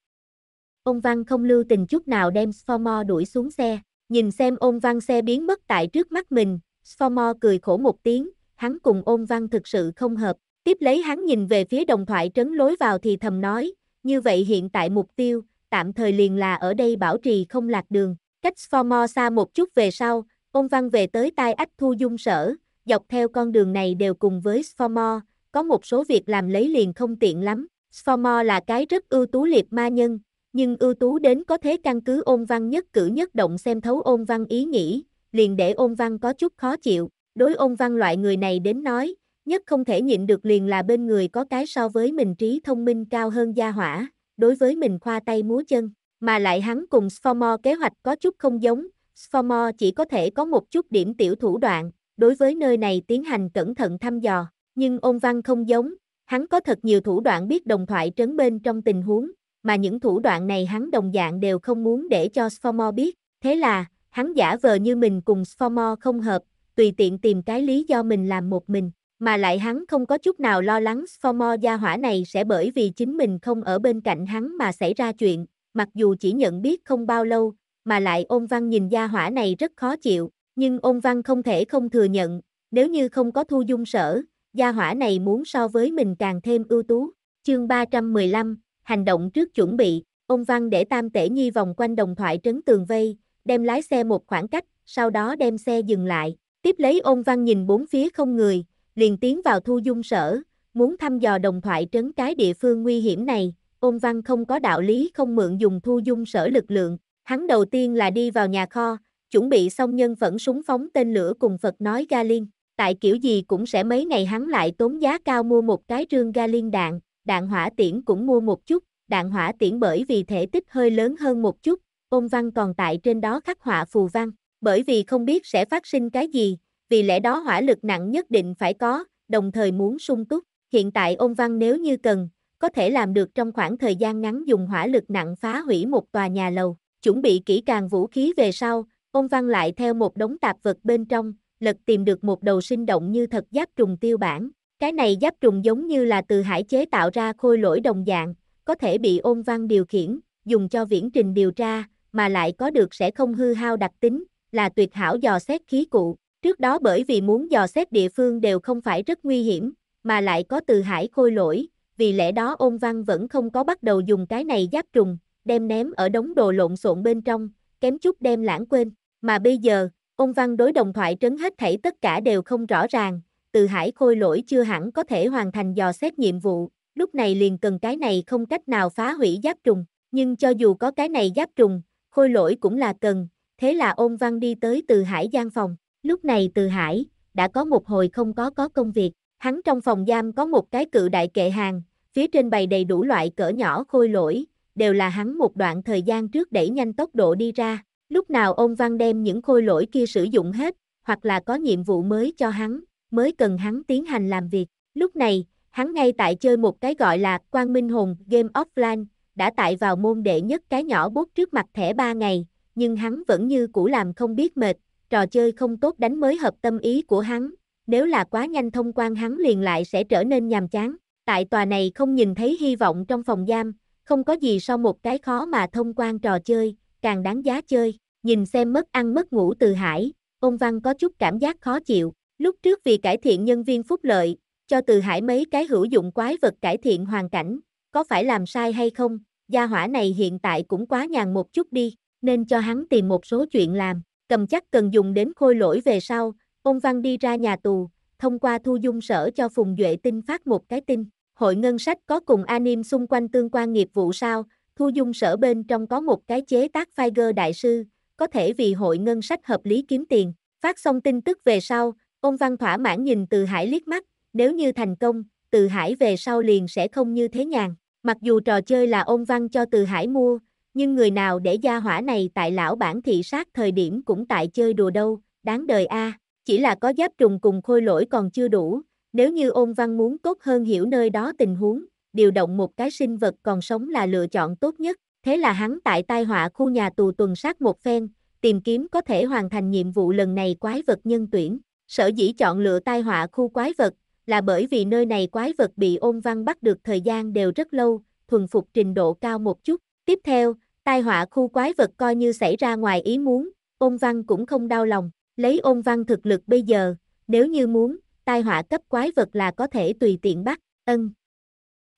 Ông Văn không lưu tình chút nào đem Sformore đuổi xuống xe, nhìn xem ông văn xe biến mất tại trước mắt mình, Sformore cười khổ một tiếng, hắn cùng ông văn thực sự không hợp, tiếp lấy hắn nhìn về phía đồng thoại trấn lối vào thì thầm nói, như vậy hiện tại mục tiêu, tạm thời liền là ở đây bảo trì không lạc đường, cách Sformore xa một chút về sau, ông văn về tới tai ách thu dung sở, dọc theo con đường này đều cùng với Sformore, có một số việc làm lấy liền không tiện lắm, Sformore là cái rất ưu tú liệt ma nhân, nhưng ưu tú đến có thế căn cứ ôn văn nhất cử nhất động xem thấu ôn văn ý nghĩ, liền để ôn văn có chút khó chịu. Đối ôn văn loại người này đến nói, nhất không thể nhịn được liền là bên người có cái so với mình trí thông minh cao hơn gia hỏa, đối với mình khoa tay múa chân, mà lại hắn cùng Sformore kế hoạch có chút không giống, Sformore chỉ có thể có một chút điểm tiểu thủ đoạn, đối với nơi này tiến hành cẩn thận thăm dò, nhưng ôn văn không giống, Hắn có thật nhiều thủ đoạn biết đồng thoại trấn bên trong tình huống, mà những thủ đoạn này hắn đồng dạng đều không muốn để cho Sformore biết, thế là, hắn giả vờ như mình cùng Sformore không hợp, tùy tiện tìm cái lý do mình làm một mình, mà lại hắn không có chút nào lo lắng Sformore gia hỏa này sẽ bởi vì chính mình không ở bên cạnh hắn mà xảy ra chuyện, mặc dù chỉ nhận biết không bao lâu, mà lại ôn văn nhìn gia hỏa này rất khó chịu, nhưng ôn văn không thể không thừa nhận, nếu như không có thu dung sở, gia hỏa này muốn so với mình càng thêm ưu tú. Chương 315, hành động trước chuẩn bị, ông Văn để Tam Tể Nhi vòng quanh đồng thoại trấn tường vây, đem lái xe một khoảng cách, sau đó đem xe dừng lại. Tiếp lấy ông Văn nhìn bốn phía không người, liền tiến vào thu dung sở, muốn thăm dò đồng thoại trấn cái địa phương nguy hiểm này. Ông văn không có đạo lý không mượn dùng thu dung sở lực lượng, hắn đầu tiên là đi vào nhà kho, chuẩn bị xong nhân vẫn súng phóng tên lửa cùng Phật nói liên tại kiểu gì cũng sẽ mấy ngày hắn lại tốn giá cao mua một cái rương ga liên đạn, đạn hỏa tiễn cũng mua một chút, đạn hỏa tiễn bởi vì thể tích hơi lớn hơn một chút, ôn văn còn tại trên đó khắc họa phù văn, bởi vì không biết sẽ phát sinh cái gì, vì lẽ đó hỏa lực nặng nhất định phải có, đồng thời muốn sung túc, hiện tại ôn văn nếu như cần, có thể làm được trong khoảng thời gian ngắn dùng hỏa lực nặng phá hủy một tòa nhà lầu, chuẩn bị kỹ càng vũ khí về sau, ôn văn lại theo một đống tạp vật bên trong, lật tìm được một đầu sinh động như thật giáp trùng tiêu bản. Cái này giáp trùng giống như là từ hải chế tạo ra khôi lỗi đồng dạng, có thể bị ôn văn điều khiển, dùng cho viễn trình điều tra, mà lại có được sẽ không hư hao đặc tính, là tuyệt hảo dò xét khí cụ. Trước đó bởi vì muốn dò xét địa phương đều không phải rất nguy hiểm, mà lại có từ hải khôi lỗi, vì lẽ đó ôn văn vẫn không có bắt đầu dùng cái này giáp trùng, đem ném ở đống đồ lộn xộn bên trong, kém chút đem lãng quên. Mà bây giờ, Ông Văn đối đồng thoại trấn hết thảy tất cả đều không rõ ràng, từ hải khôi lỗi chưa hẳn có thể hoàn thành dò xét nhiệm vụ, lúc này liền cần cái này không cách nào phá hủy giáp trùng, nhưng cho dù có cái này giáp trùng, khôi lỗi cũng là cần, thế là ôn văn đi tới từ hải gian phòng, lúc này từ hải, đã có một hồi không có có công việc, hắn trong phòng giam có một cái cự đại kệ hàng, phía trên bày đầy đủ loại cỡ nhỏ khôi lỗi, đều là hắn một đoạn thời gian trước đẩy nhanh tốc độ đi ra, Lúc nào ông Văn đem những khôi lỗi kia sử dụng hết, hoặc là có nhiệm vụ mới cho hắn, mới cần hắn tiến hành làm việc. Lúc này, hắn ngay tại chơi một cái gọi là Quang Minh hùng Game Offline, đã tại vào môn đệ nhất cái nhỏ bốt trước mặt thẻ 3 ngày, nhưng hắn vẫn như cũ làm không biết mệt, trò chơi không tốt đánh mới hợp tâm ý của hắn, nếu là quá nhanh thông quan hắn liền lại sẽ trở nên nhàm chán. Tại tòa này không nhìn thấy hy vọng trong phòng giam, không có gì so một cái khó mà thông quan trò chơi, càng đáng giá chơi, nhìn xem mất ăn mất ngủ từ hải, ông Văn có chút cảm giác khó chịu, lúc trước vì cải thiện nhân viên phúc lợi, cho từ hải mấy cái hữu dụng quái vật cải thiện hoàn cảnh, có phải làm sai hay không, gia hỏa này hiện tại cũng quá nhàn một chút đi, nên cho hắn tìm một số chuyện làm, cầm chắc cần dùng đến khôi lỗi về sau, ông Văn đi ra nhà tù, thông qua thu dung sở cho Phùng Duệ Tinh phát một cái tin, hội ngân sách có cùng anim xung quanh tương quan nghiệp vụ sao, Thu dung sở bên trong có một cái chế tác Figer đại sư, có thể vì hội ngân sách hợp lý kiếm tiền. Phát xong tin tức về sau, ông Văn thỏa mãn nhìn Từ Hải liếc mắt, nếu như thành công, Từ Hải về sau liền sẽ không như thế nhàn. Mặc dù trò chơi là ông Văn cho Từ Hải mua, nhưng người nào để gia hỏa này tại lão bản thị sát thời điểm cũng tại chơi đùa đâu, đáng đời a. À. Chỉ là có giáp trùng cùng khôi lỗi còn chưa đủ, nếu như ông văn muốn tốt hơn hiểu nơi đó tình huống, điều động một cái sinh vật còn sống là lựa chọn tốt nhất. Thế là hắn tại tai họa khu nhà tù tuần sát một phen, tìm kiếm có thể hoàn thành nhiệm vụ lần này quái vật nhân tuyển. Sở dĩ chọn lựa tai họa khu quái vật là bởi vì nơi này quái vật bị ôn văn bắt được thời gian đều rất lâu, thuần phục trình độ cao một chút. Tiếp theo, tai họa khu quái vật coi như xảy ra ngoài ý muốn, ôn văn cũng không đau lòng. Lấy ôn văn thực lực bây giờ, nếu như muốn, tai họa cấp quái vật là có thể tùy tiện bắt. Ân,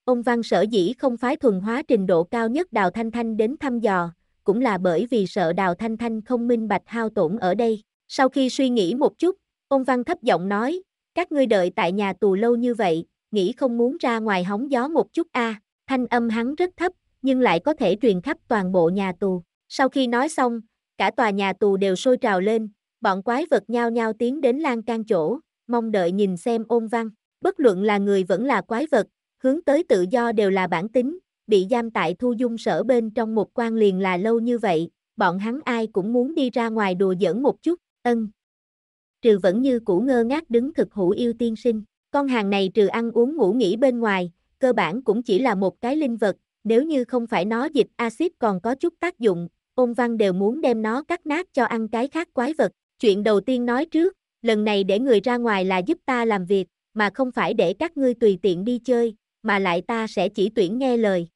Ông Văn sở dĩ không phái thuần hóa trình độ cao nhất Đào Thanh Thanh đến thăm dò, cũng là bởi vì sợ Đào Thanh Thanh không minh bạch hao tổn ở đây. Sau khi suy nghĩ một chút, ông Văn thấp giọng nói, các ngươi đợi tại nhà tù lâu như vậy, nghĩ không muốn ra ngoài hóng gió một chút a à. thanh âm hắn rất thấp, nhưng lại có thể truyền khắp toàn bộ nhà tù. Sau khi nói xong, cả tòa nhà tù đều sôi trào lên, bọn quái vật nhao nhao tiến đến lan can chỗ, mong đợi nhìn xem ôn văn. Bất luận là người vẫn là quái vật, hướng tới tự do đều là bản tính, bị giam tại thu dung sở bên trong một quan liền là lâu như vậy, bọn hắn ai cũng muốn đi ra ngoài đùa giỡn một chút, ân. Trừ vẫn như cũ ngơ ngác đứng thực hữu yêu tiên sinh, con hàng này trừ ăn uống ngủ nghỉ bên ngoài, cơ bản cũng chỉ là một cái linh vật, nếu như không phải nó dịch axit còn có chút tác dụng, ôn văn đều muốn đem nó cắt nát cho ăn cái khác quái vật. Chuyện đầu tiên nói trước, lần này để người ra ngoài là giúp ta làm việc, mà không phải để các ngươi tùy tiện đi chơi, mà lại ta sẽ chỉ tuyển nghe lời.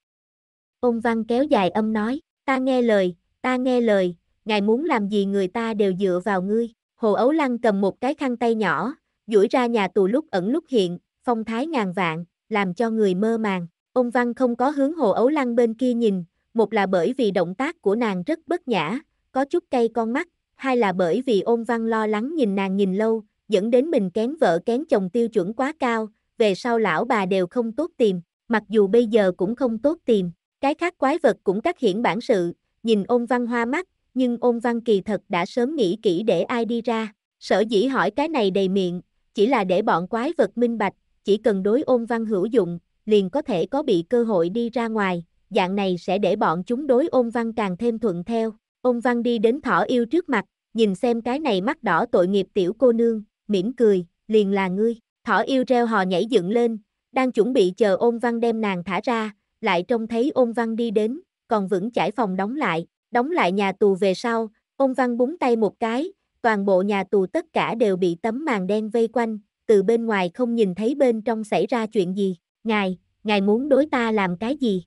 Ông Văn kéo dài âm nói, ta nghe lời, ta nghe lời, ngài muốn làm gì người ta đều dựa vào ngươi. Hồ Ấu Lăng cầm một cái khăn tay nhỏ, duỗi ra nhà tù lúc ẩn lúc hiện, phong thái ngàn vạn, làm cho người mơ màng. Ông Văn không có hướng Hồ Ấu Lăng bên kia nhìn, một là bởi vì động tác của nàng rất bất nhã, có chút cay con mắt, hai là bởi vì ông văn lo lắng nhìn nàng nhìn lâu, dẫn đến mình kén vợ kén chồng tiêu chuẩn quá cao, về sau lão bà đều không tốt tìm, mặc dù bây giờ cũng không tốt tìm, cái khác quái vật cũng cắt hiển bản sự, nhìn ôn văn hoa mắt, nhưng ôn văn kỳ thật đã sớm nghĩ kỹ để ai đi ra, sở dĩ hỏi cái này đầy miệng, chỉ là để bọn quái vật minh bạch, chỉ cần đối ôn văn hữu dụng, liền có thể có bị cơ hội đi ra ngoài, dạng này sẽ để bọn chúng đối ôn văn càng thêm thuận theo, ôn văn đi đến thỏ yêu trước mặt, nhìn xem cái này mắt đỏ tội nghiệp tiểu cô nương, mỉm cười, liền là ngươi, Thỏ yêu reo hò nhảy dựng lên, đang chuẩn bị chờ ôn văn đem nàng thả ra, lại trông thấy ôn văn đi đến, còn vững chải phòng đóng lại, đóng lại nhà tù về sau, ôn văn búng tay một cái, toàn bộ nhà tù tất cả đều bị tấm màn đen vây quanh, từ bên ngoài không nhìn thấy bên trong xảy ra chuyện gì, ngài, ngài muốn đối ta làm cái gì?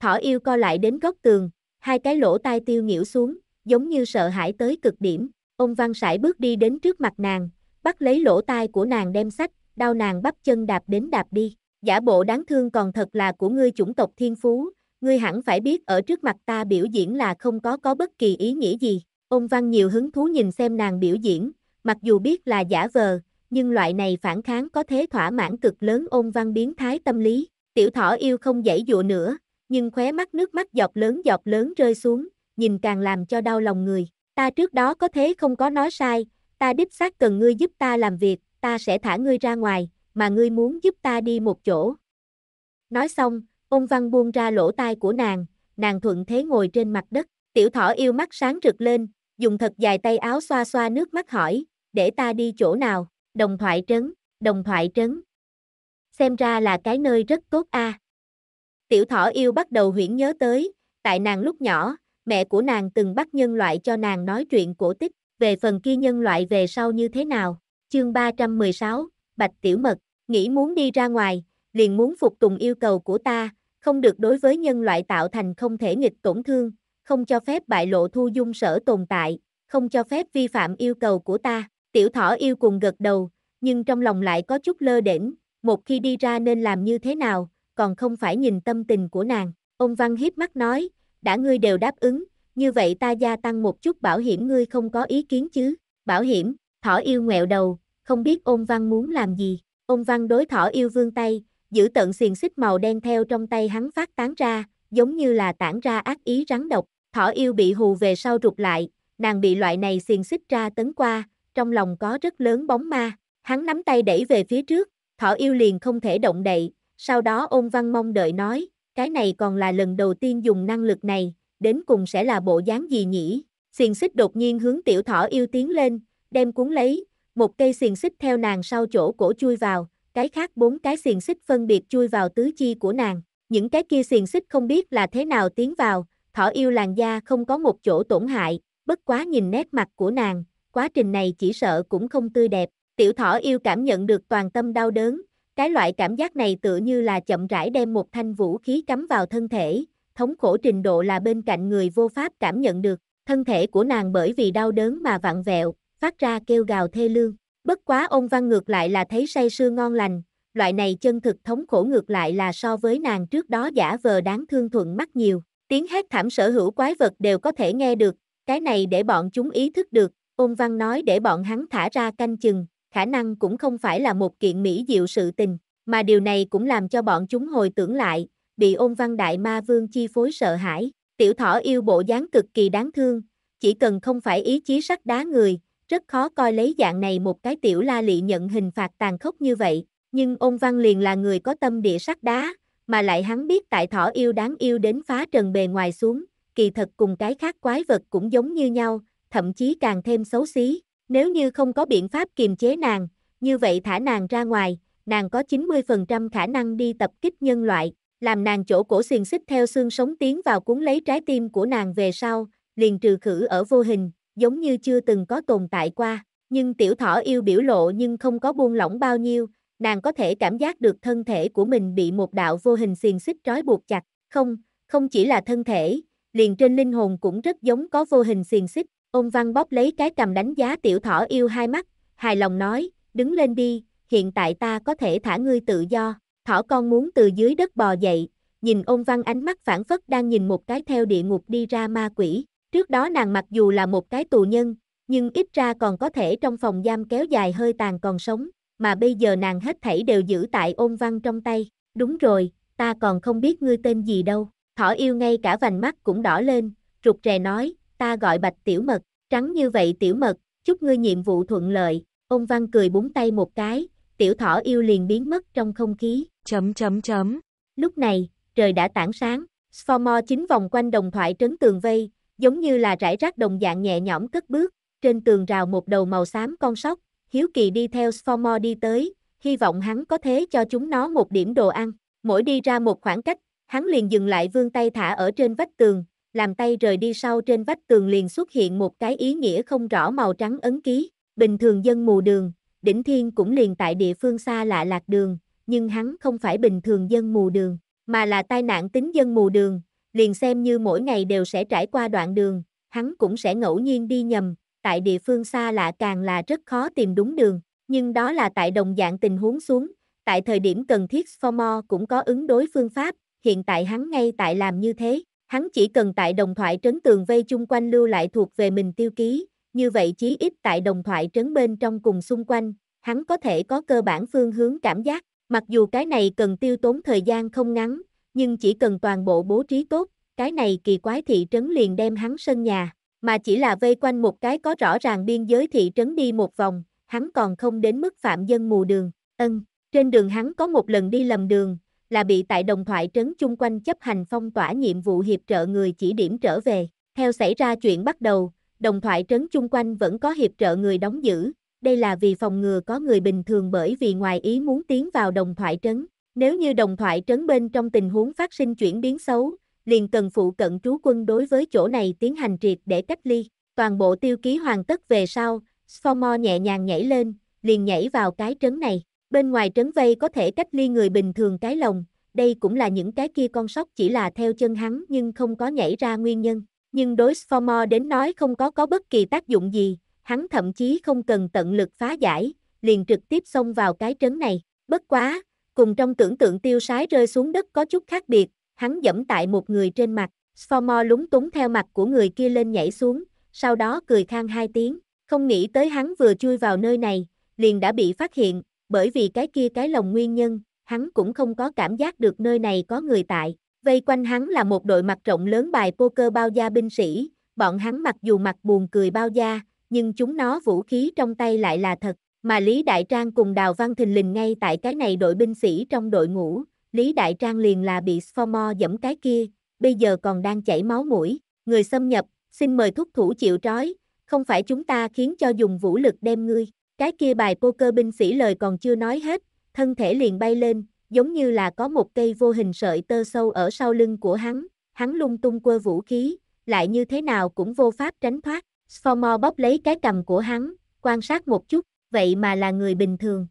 Thỏ yêu co lại đến góc tường, hai cái lỗ tai tiêu nhiễu xuống, giống như sợ hãi tới cực điểm, Ôn văn sải bước đi đến trước mặt nàng, bắt lấy lỗ tai của nàng đem sách, đau nàng bắp chân đạp đến đạp đi. Giả bộ đáng thương còn thật là của ngươi chủng tộc thiên phú, ngươi hẳn phải biết ở trước mặt ta biểu diễn là không có có bất kỳ ý nghĩa gì. Ông Văn nhiều hứng thú nhìn xem nàng biểu diễn, mặc dù biết là giả vờ, nhưng loại này phản kháng có thế thỏa mãn cực lớn ôn văn biến thái tâm lý. Tiểu thỏ yêu không dãy dụa nữa, nhưng khóe mắt nước mắt giọt lớn giọt lớn rơi xuống, nhìn càng làm cho đau lòng người. Ta trước đó có thế không có nói sai, ta đích xác cần ngươi giúp ta làm việc, ta sẽ thả ngươi ra ngoài, mà ngươi muốn giúp ta đi một chỗ. Nói xong, ông Văn buông ra lỗ tai của nàng, nàng thuận thế ngồi trên mặt đất, tiểu thỏ yêu mắt sáng rực lên, dùng thật dài tay áo xoa xoa nước mắt hỏi, để ta đi chỗ nào, đồng thoại trấn, đồng thoại trấn. Xem ra là cái nơi rất tốt a. Tiểu thỏ yêu bắt đầu huyễn nhớ tới, tại nàng lúc nhỏ, mẹ của nàng từng bắt nhân loại cho nàng nói chuyện cổ tích, về phần kia nhân loại về sau như thế nào. Chương 316, Bạch Tiểu Mật, nghĩ muốn đi ra ngoài, liền muốn phục tùng yêu cầu của ta, không được đối với nhân loại tạo thành không thể nghịch tổn thương, không cho phép bại lộ thu dung sở tồn tại, không cho phép vi phạm yêu cầu của ta. Tiểu thỏ yêu cùng gật đầu, nhưng trong lòng lại có chút lơ đễnh, một khi đi ra nên làm như thế nào, còn không phải nhìn tâm tình của nàng. Ông Văn hiếp mắt nói, đã ngươi đều đáp ứng, như vậy ta gia tăng một chút bảo hiểm ngươi không có ý kiến chứ, bảo hiểm, thỏ yêu ngẹo đầu, không biết ôn văn muốn làm gì, ôn văn đối thỏ yêu vương tay, giữ tận xiềng xích màu đen theo trong tay hắn phát tán ra, giống như là tản ra ác ý rắn độc, thỏ yêu bị hù về sau rụt lại, nàng bị loại này xiềng xích ra tấn qua, trong lòng có rất lớn bóng ma, hắn nắm tay đẩy về phía trước, thỏ yêu liền không thể động đậy, sau đó ôn văn mong đợi nói, cái này còn là lần đầu tiên dùng năng lực này, đến cùng sẽ là bộ dáng gì nhỉ? Xiền xích đột nhiên hướng tiểu thỏ yêu tiến lên, đem cuốn lấy, một cây xiền xích theo nàng sau chỗ cổ chui vào, cái khác bốn cái xiền xích phân biệt chui vào tứ chi của nàng. Những cái kia xiền xích không biết là thế nào tiến vào, thỏ yêu làn da không có một chỗ tổn hại, bất quá nhìn nét mặt của nàng, quá trình này chỉ sợ cũng không tươi đẹp. Tiểu thỏ yêu cảm nhận được toàn tâm đau đớn, cái loại cảm giác này tựa như là chậm rãi đem một thanh vũ khí cắm vào thân thể, thống khổ trình độ là bên cạnh người vô pháp cảm nhận được, thân thể của nàng bởi vì đau đớn mà vặn vẹo, phát ra kêu gào thê lương. Bất quá ông Văn ngược lại là thấy say sưa ngon lành, loại này chân thực thống khổ ngược lại là so với nàng trước đó giả vờ đáng thương thuận mắt nhiều. Tiếng hét thảm sở hữu quái vật đều có thể nghe được, cái này để bọn chúng ý thức được, ông văn nói để bọn hắn thả ra canh chừng, khả năng cũng không phải là một kiện mỹ diệu sự tình, mà điều này cũng làm cho bọn chúng hồi tưởng lại, bị ôn văn đại ma vương chi phối sợ hãi. Tiểu thỏ yêu bộ dáng cực kỳ đáng thương, chỉ cần không phải ý chí sắt đá người, rất khó coi lấy dạng này một cái tiểu la lị nhận hình phạt tàn khốc như vậy. Nhưng ôn văn liền là người có tâm địa sắt đá, mà lại hắn biết tại thỏ yêu đáng yêu đến phá trần bề ngoài xuống, kỳ thật cùng cái khác quái vật cũng giống như nhau, thậm chí càng thêm xấu xí. Nếu như không có biện pháp kiềm chế nàng, như vậy thả nàng ra ngoài, nàng có 90% khả năng đi tập kích nhân loại, làm nàng chỗ cổ xiềng xích theo xương sống tiến vào cuốn lấy trái tim của nàng về sau, liền trừ khử ở vô hình, giống như chưa từng có tồn tại qua. Nhưng tiểu thỏ yêu biểu lộ nhưng không có buông lỏng bao nhiêu, nàng có thể cảm giác được thân thể của mình bị một đạo vô hình xiềng xích trói buộc chặt. Không, không chỉ là thân thể, liền trên linh hồn cũng rất giống có vô hình xiềng xích. Ông Văn bóp lấy cái cầm đánh giá tiểu thỏ yêu hai mắt, hài lòng nói, đứng lên đi, hiện tại ta có thể thả ngươi tự do. Thỏ con muốn từ dưới đất bò dậy, nhìn Ôn Văn ánh mắt phản phất đang nhìn một cái theo địa ngục đi ra ma quỷ. Trước đó nàng mặc dù là một cái tù nhân, nhưng ít ra còn có thể trong phòng giam kéo dài hơi tàn còn sống, mà bây giờ nàng hết thảy đều giữ tại ôn văn trong tay. Đúng rồi, ta còn không biết ngươi tên gì đâu. Thỏ yêu ngay cả vành mắt cũng đỏ lên, rụt rè nói, ta gọi bạch tiểu mật, trắng như vậy tiểu mật, chúc ngươi nhiệm vụ thuận lợi. Ôn văn cười búng tay một cái, tiểu thỏ yêu liền biến mất trong không khí. Chấm chấm chấm. Lúc này, trời đã tảng sáng, Sformore chính vòng quanh đồng thoại trấn tường vây, giống như là rải rác đồng dạng nhẹ nhõm cất bước, trên tường rào một đầu màu xám con sóc, Hiếu Kỳ đi theo Sformore đi tới, hy vọng hắn có thế cho chúng nó một điểm đồ ăn. Mỗi đi ra một khoảng cách, hắn liền dừng lại vươn tay thả ở trên vách tường, làm tay rời đi sau trên vách tường liền xuất hiện một cái ý nghĩa không rõ màu trắng ấn ký, bình thường dân mù đường, đỉnh thiên cũng liền tại địa phương xa lạ lạc đường, nhưng hắn không phải bình thường dân mù đường, mà là tai nạn tính dân mù đường, liền xem như mỗi ngày đều sẽ trải qua đoạn đường, hắn cũng sẽ ngẫu nhiên đi nhầm, tại địa phương xa lạ càng là rất khó tìm đúng đường, nhưng đó là tại đồng dạng tình huống xuống, tại thời điểm cần thiết Sformore cũng có ứng đối phương pháp, hiện tại hắn ngay tại làm như thế, hắn chỉ cần tại đồng thoại trấn tường vây chung quanh lưu lại thuộc về mình tiêu ký, như vậy chí ít tại đồng thoại trấn bên trong cùng xung quanh, hắn có thể có cơ bản phương hướng cảm giác, Mặc dù cái này cần tiêu tốn thời gian không ngắn, nhưng chỉ cần toàn bộ bố trí tốt, cái này kỳ quái thị trấn liền đem hắn sân nhà, mà chỉ là vây quanh một cái có rõ ràng biên giới thị trấn đi một vòng, hắn còn không đến mức phạm dân mù đường. Ân, ừ, trên đường hắn có một lần đi lầm đường, là bị tại đồng thoại trấn chung quanh chấp hành phong tỏa nhiệm vụ hiệp trợ người chỉ điểm trở về. Theo xảy ra chuyện bắt đầu, đồng thoại trấn chung quanh vẫn có hiệp trợ người đóng giữ, đây là vì phòng ngừa có người bình thường bởi vì ngoài ý muốn tiến vào đồng thoại trấn. Nếu như đồng thoại trấn bên trong tình huống phát sinh chuyển biến xấu, liền cần phụ cận trú quân đối với chỗ này tiến hành triệt để cách ly. Toàn bộ tiêu ký hoàn tất về sau, Sfomo nhẹ nhàng nhảy lên, liền nhảy vào cái trấn này. Bên ngoài trấn vây có thể cách ly người bình thường cái lồng, đây cũng là những cái kia con sóc chỉ là theo chân hắn nhưng không có nhảy ra nguyên nhân. Nhưng đối Sfomo đến nói không có có bất kỳ tác dụng gì, hắn thậm chí không cần tận lực phá giải, liền trực tiếp xông vào cái trấn này. Bất quá, cùng trong tưởng tượng tiêu sái rơi xuống đất có chút khác biệt, hắn dẫm tại một người trên mặt, Sformore lúng túng theo mặt của người kia lên nhảy xuống, sau đó cười khang hai tiếng, không nghĩ tới hắn vừa chui vào nơi này, liền đã bị phát hiện, bởi vì cái kia cái lồng nguyên nhân, hắn cũng không có cảm giác được nơi này có người tại. Vây quanh hắn là một đội mặt rộng lớn bài poker bao gia binh sĩ, bọn hắn mặc dù mặt buồn cười bao gia nhưng chúng nó vũ khí trong tay lại là thật, mà Lý Đại Trang cùng Đào Văn Thình lình ngay tại cái này đội binh sĩ trong đội ngũ, Lý Đại Trang liền là bị Sfomo dẫm cái kia, bây giờ còn đang chảy máu mũi, người xâm nhập, xin mời thúc thủ chịu trói, không phải chúng ta khiến cho dùng vũ lực đem ngươi, cái kia bài poker binh sĩ lời còn chưa nói hết, thân thể liền bay lên, giống như là có một cây vô hình sợi tơ sâu ở sau lưng của hắn, hắn lung tung quơ vũ khí, lại như thế nào cũng vô pháp tránh thoát, Sformore bóp lấy cái cầm của hắn, quan sát một chút, vậy mà là người bình thường.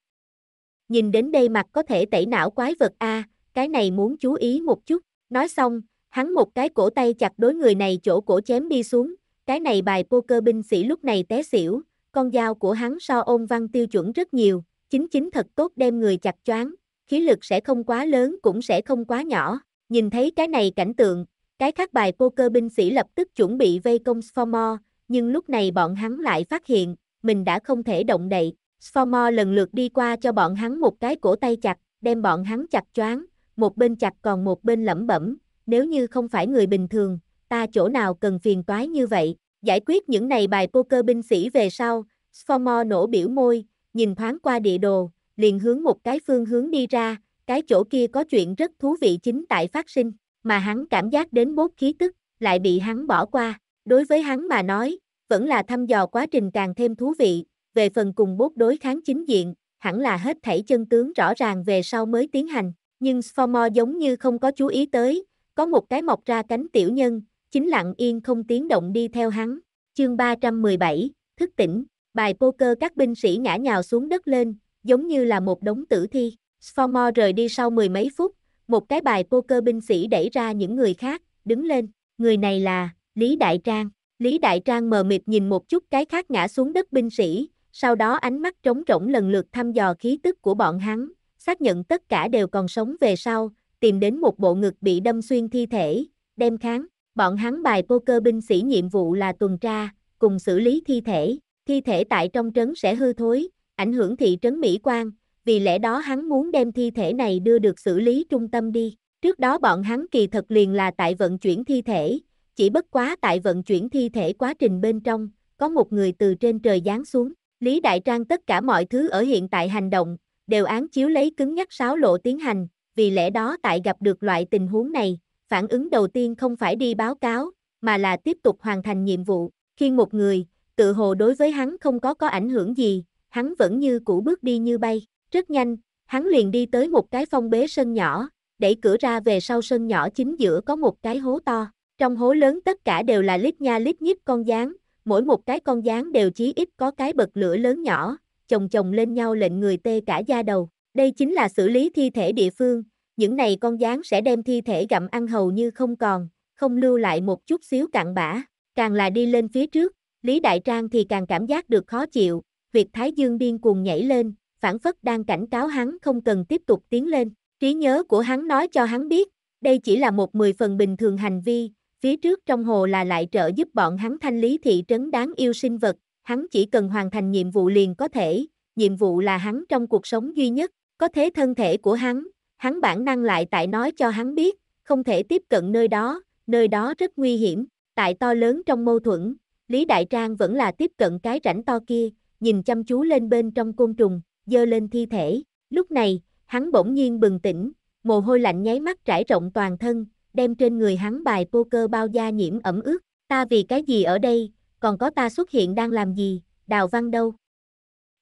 Nhìn đến đây mặt có thể tẩy não quái vật A, cái này muốn chú ý một chút, nói xong, hắn một cái cổ tay chặt đối người này chỗ cổ chém đi xuống, cái này bài poker binh sĩ lúc này té xỉu, con dao của hắn so ôn văn tiêu chuẩn rất nhiều, chính chính thật tốt đem người chặt choáng, khí lực sẽ không quá lớn cũng sẽ không quá nhỏ, nhìn thấy cái này cảnh tượng, cái khác bài poker binh sĩ lập tức chuẩn bị vây công Sformore, nhưng lúc này bọn hắn lại phát hiện, mình đã không thể động đậy. Sformore lần lượt đi qua cho bọn hắn một cái cổ tay chặt, đem bọn hắn chặt choáng, một bên chặt còn một bên lẩm bẩm, nếu như không phải người bình thường, ta chỗ nào cần phiền toái như vậy. Giải quyết những này bài poker binh sĩ về sau, Sformore nổ biểu môi, nhìn thoáng qua địa đồ, liền hướng một cái phương hướng đi ra, cái chỗ kia có chuyện rất thú vị chính tại phát sinh, mà hắn cảm giác đến bốt khí tức, lại bị hắn bỏ qua. Đối với hắn mà nói, vẫn là thăm dò quá trình càng thêm thú vị, về phần cùng bốt đối kháng chính diện, hẳn là hết thảy chân tướng rõ ràng về sau mới tiến hành. Nhưng Sformore giống như không có chú ý tới, có một cái mọc ra cánh tiểu nhân, chính lặng yên không tiếng động đi theo hắn. Chương 317, thức tỉnh, bài poker các binh sĩ ngã nhào xuống đất lên, giống như là một đống tử thi. Sformore rời đi sau mười mấy phút, một cái bài poker binh sĩ đẩy ra những người khác, đứng lên. Người này là Lý Đại Trang. Lý Đại Trang mờ mịt nhìn một chút cái khác ngã xuống đất binh sĩ, sau đó ánh mắt trống rỗng lần lượt thăm dò khí tức của bọn hắn, xác nhận tất cả đều còn sống về sau, tìm đến một bộ ngực bị đâm xuyên thi thể, đem kháng. Bọn hắn bài poker binh sĩ nhiệm vụ là tuần tra, cùng xử lý thi thể. Thi thể tại trong trấn sẽ hư thối, ảnh hưởng thị trấn Mỹ quan. vì lẽ đó hắn muốn đem thi thể này đưa được xử lý trung tâm đi. Trước đó bọn hắn kỳ thật liền là tại vận chuyển thi thể, chỉ bất quá tại vận chuyển thi thể quá trình bên trong, có một người từ trên trời giáng xuống. Lý Đại Trang tất cả mọi thứ ở hiện tại hành động, đều án chiếu lấy cứng nhắc sáo lộ tiến hành, vì lẽ đó tại gặp được loại tình huống này, phản ứng đầu tiên không phải đi báo cáo, mà là tiếp tục hoàn thành nhiệm vụ. Khi một người, tự hồ đối với hắn không có có ảnh hưởng gì, hắn vẫn như cũ bước đi như bay. Rất nhanh, hắn liền đi tới một cái phong bế sân nhỏ, đẩy cửa ra về sau sân nhỏ chính giữa có một cái hố to. Trong hố lớn tất cả đều là lít nha lít nhít con gián, mỗi một cái con gián đều chí ít có cái bật lửa lớn nhỏ, chồng chồng lên nhau lệnh người tê cả da đầu. Đây chính là xử lý thi thể địa phương, những này con gián sẽ đem thi thể gặm ăn hầu như không còn, không lưu lại một chút xíu cặn bã, càng là đi lên phía trước, Lý Đại Trang thì càng cảm giác được khó chịu, việc Thái Dương điên cuồng nhảy lên, phản phất đang cảnh cáo hắn không cần tiếp tục tiến lên, trí nhớ của hắn nói cho hắn biết, đây chỉ là một mười phần bình thường hành vi, Phía trước trong hồ là lại trợ giúp bọn hắn thanh lý thị trấn đáng yêu sinh vật, hắn chỉ cần hoàn thành nhiệm vụ liền có thể, nhiệm vụ là hắn trong cuộc sống duy nhất, có thế thân thể của hắn, hắn bản năng lại tại nói cho hắn biết, không thể tiếp cận nơi đó, nơi đó rất nguy hiểm, tại to lớn trong mâu thuẫn, Lý Đại Trang vẫn là tiếp cận cái rãnh to kia, nhìn chăm chú lên bên trong côn trùng, dơ lên thi thể, lúc này, hắn bỗng nhiên bừng tỉnh, mồ hôi lạnh nháy mắt trải rộng toàn thân, đem trên người hắn bài poker bao da nhiễm ẩm ướt, ta vì cái gì ở đây, còn có ta xuất hiện đang làm gì, đào văn đâu.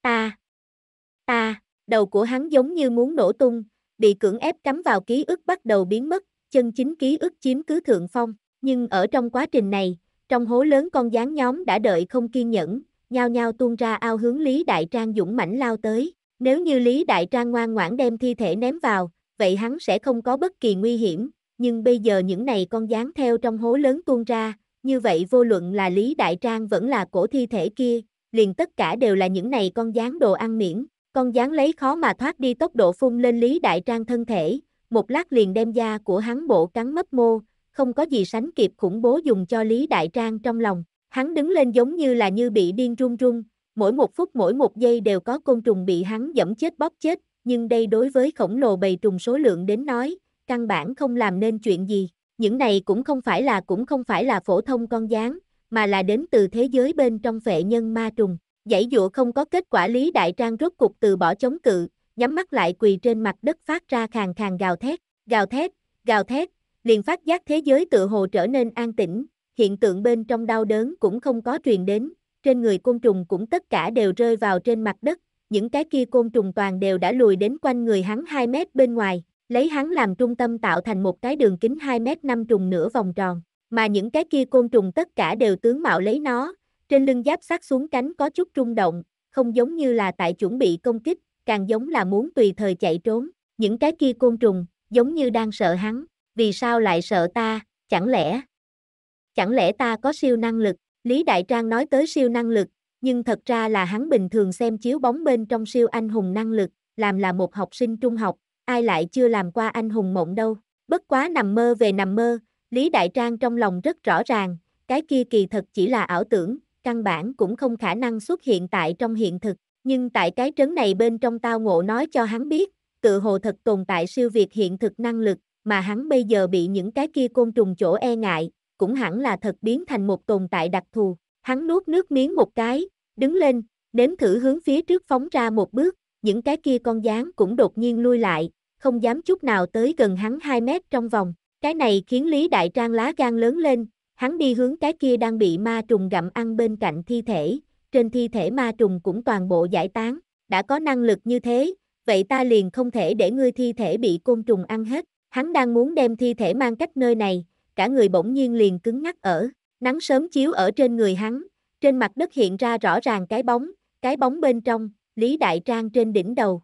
Ta, ta, đầu của hắn giống như muốn nổ tung, bị cưỡng ép cắm vào ký ức bắt đầu biến mất, chân chính ký ức chiếm cứ thượng phong, nhưng ở trong quá trình này, trong hố lớn con gián nhóm đã đợi không kiên nhẫn, nhao nhao tuôn ra ao hướng Lý Đại Trang dũng mãnh lao tới, nếu như Lý Đại Trang ngoan ngoãn đem thi thể ném vào, vậy hắn sẽ không có bất kỳ nguy hiểm, nhưng bây giờ những này con dán theo trong hố lớn tuôn ra, như vậy vô luận là Lý Đại Trang vẫn là cổ thi thể kia, liền tất cả đều là những này con dán đồ ăn miễn, con dán lấy khó mà thoát đi tốc độ phun lên Lý Đại Trang thân thể, một lát liền đem da của hắn bộ cắn mất mô, không có gì sánh kịp khủng bố dùng cho Lý Đại Trang trong lòng, hắn đứng lên giống như là như bị điên run run, mỗi một phút mỗi một giây đều có côn trùng bị hắn dẫm chết bóp chết, nhưng đây đối với khổng lồ bầy trùng số lượng đến nói, căn bản không làm nên chuyện gì. Những này cũng không phải là cũng không phải là phổ thông con gián, mà là đến từ thế giới bên trong vệ nhân ma trùng. Giải dụa không có kết quả Lý Đại Trang rốt cục từ bỏ chống cự, nhắm mắt lại quỳ trên mặt đất phát ra khàn khàn gào thét, gào thét, gào thét, liền phát giác thế giới tự hồ trở nên an tĩnh, hiện tượng bên trong đau đớn cũng không có truyền đến, trên người côn trùng cũng tất cả đều rơi vào trên mặt đất, những cái kia côn trùng toàn đều đã lùi đến quanh người hắn 2 mét bên ngoài, Lấy hắn làm trung tâm tạo thành một cái đường kính 2 mét 5 trùng nửa vòng tròn, mà những cái kia côn trùng tất cả đều tướng mạo lấy nó, trên lưng giáp sát xuống cánh có chút rung động, không giống như là tại chuẩn bị công kích, càng giống là muốn tùy thời chạy trốn, những cái kia côn trùng, giống như đang sợ hắn, vì sao lại sợ ta, chẳng lẽ, chẳng lẽ ta có siêu năng lực, Lý Đại Trang nói tới siêu năng lực, nhưng thật ra là hắn bình thường xem chiếu bóng bên trong siêu anh hùng năng lực, làm là một học sinh trung học, ai lại chưa làm qua anh hùng mộng đâu. Bất quá nằm mơ về nằm mơ, Lý Đại Trang trong lòng rất rõ ràng, cái kia kỳ thật chỉ là ảo tưởng, căn bản cũng không khả năng xuất hiện tại trong hiện thực. Nhưng tại cái trấn này bên trong tao ngộ nói cho hắn biết, tự hồ thật tồn tại siêu việt hiện thực năng lực, mà hắn bây giờ bị những cái kia côn trùng chỗ e ngại, cũng hẳn là thật biến thành một tồn tại đặc thù. Hắn nuốt nước miếng một cái, đứng lên, nếm thử hướng phía trước phóng ra một bước, những cái kia con dáng cũng đột nhiên lui lại, không dám chút nào tới gần hắn 2 mét trong vòng. Cái này khiến Lý Đại Trang lá gan lớn lên, hắn đi hướng cái kia đang bị ma trùng gặm ăn bên cạnh thi thể, trên thi thể ma trùng cũng toàn bộ giải tán, đã có năng lực như thế, vậy ta liền không thể để ngươi thi thể bị côn trùng ăn hết. Hắn đang muốn đem thi thể mang cách nơi này, cả người bỗng nhiên liền cứng ngắc ở, nắng sớm chiếu ở trên người hắn, trên mặt đất hiện ra rõ ràng cái bóng, cái bóng bên trong, Lý Đại Trang trên đỉnh đầu.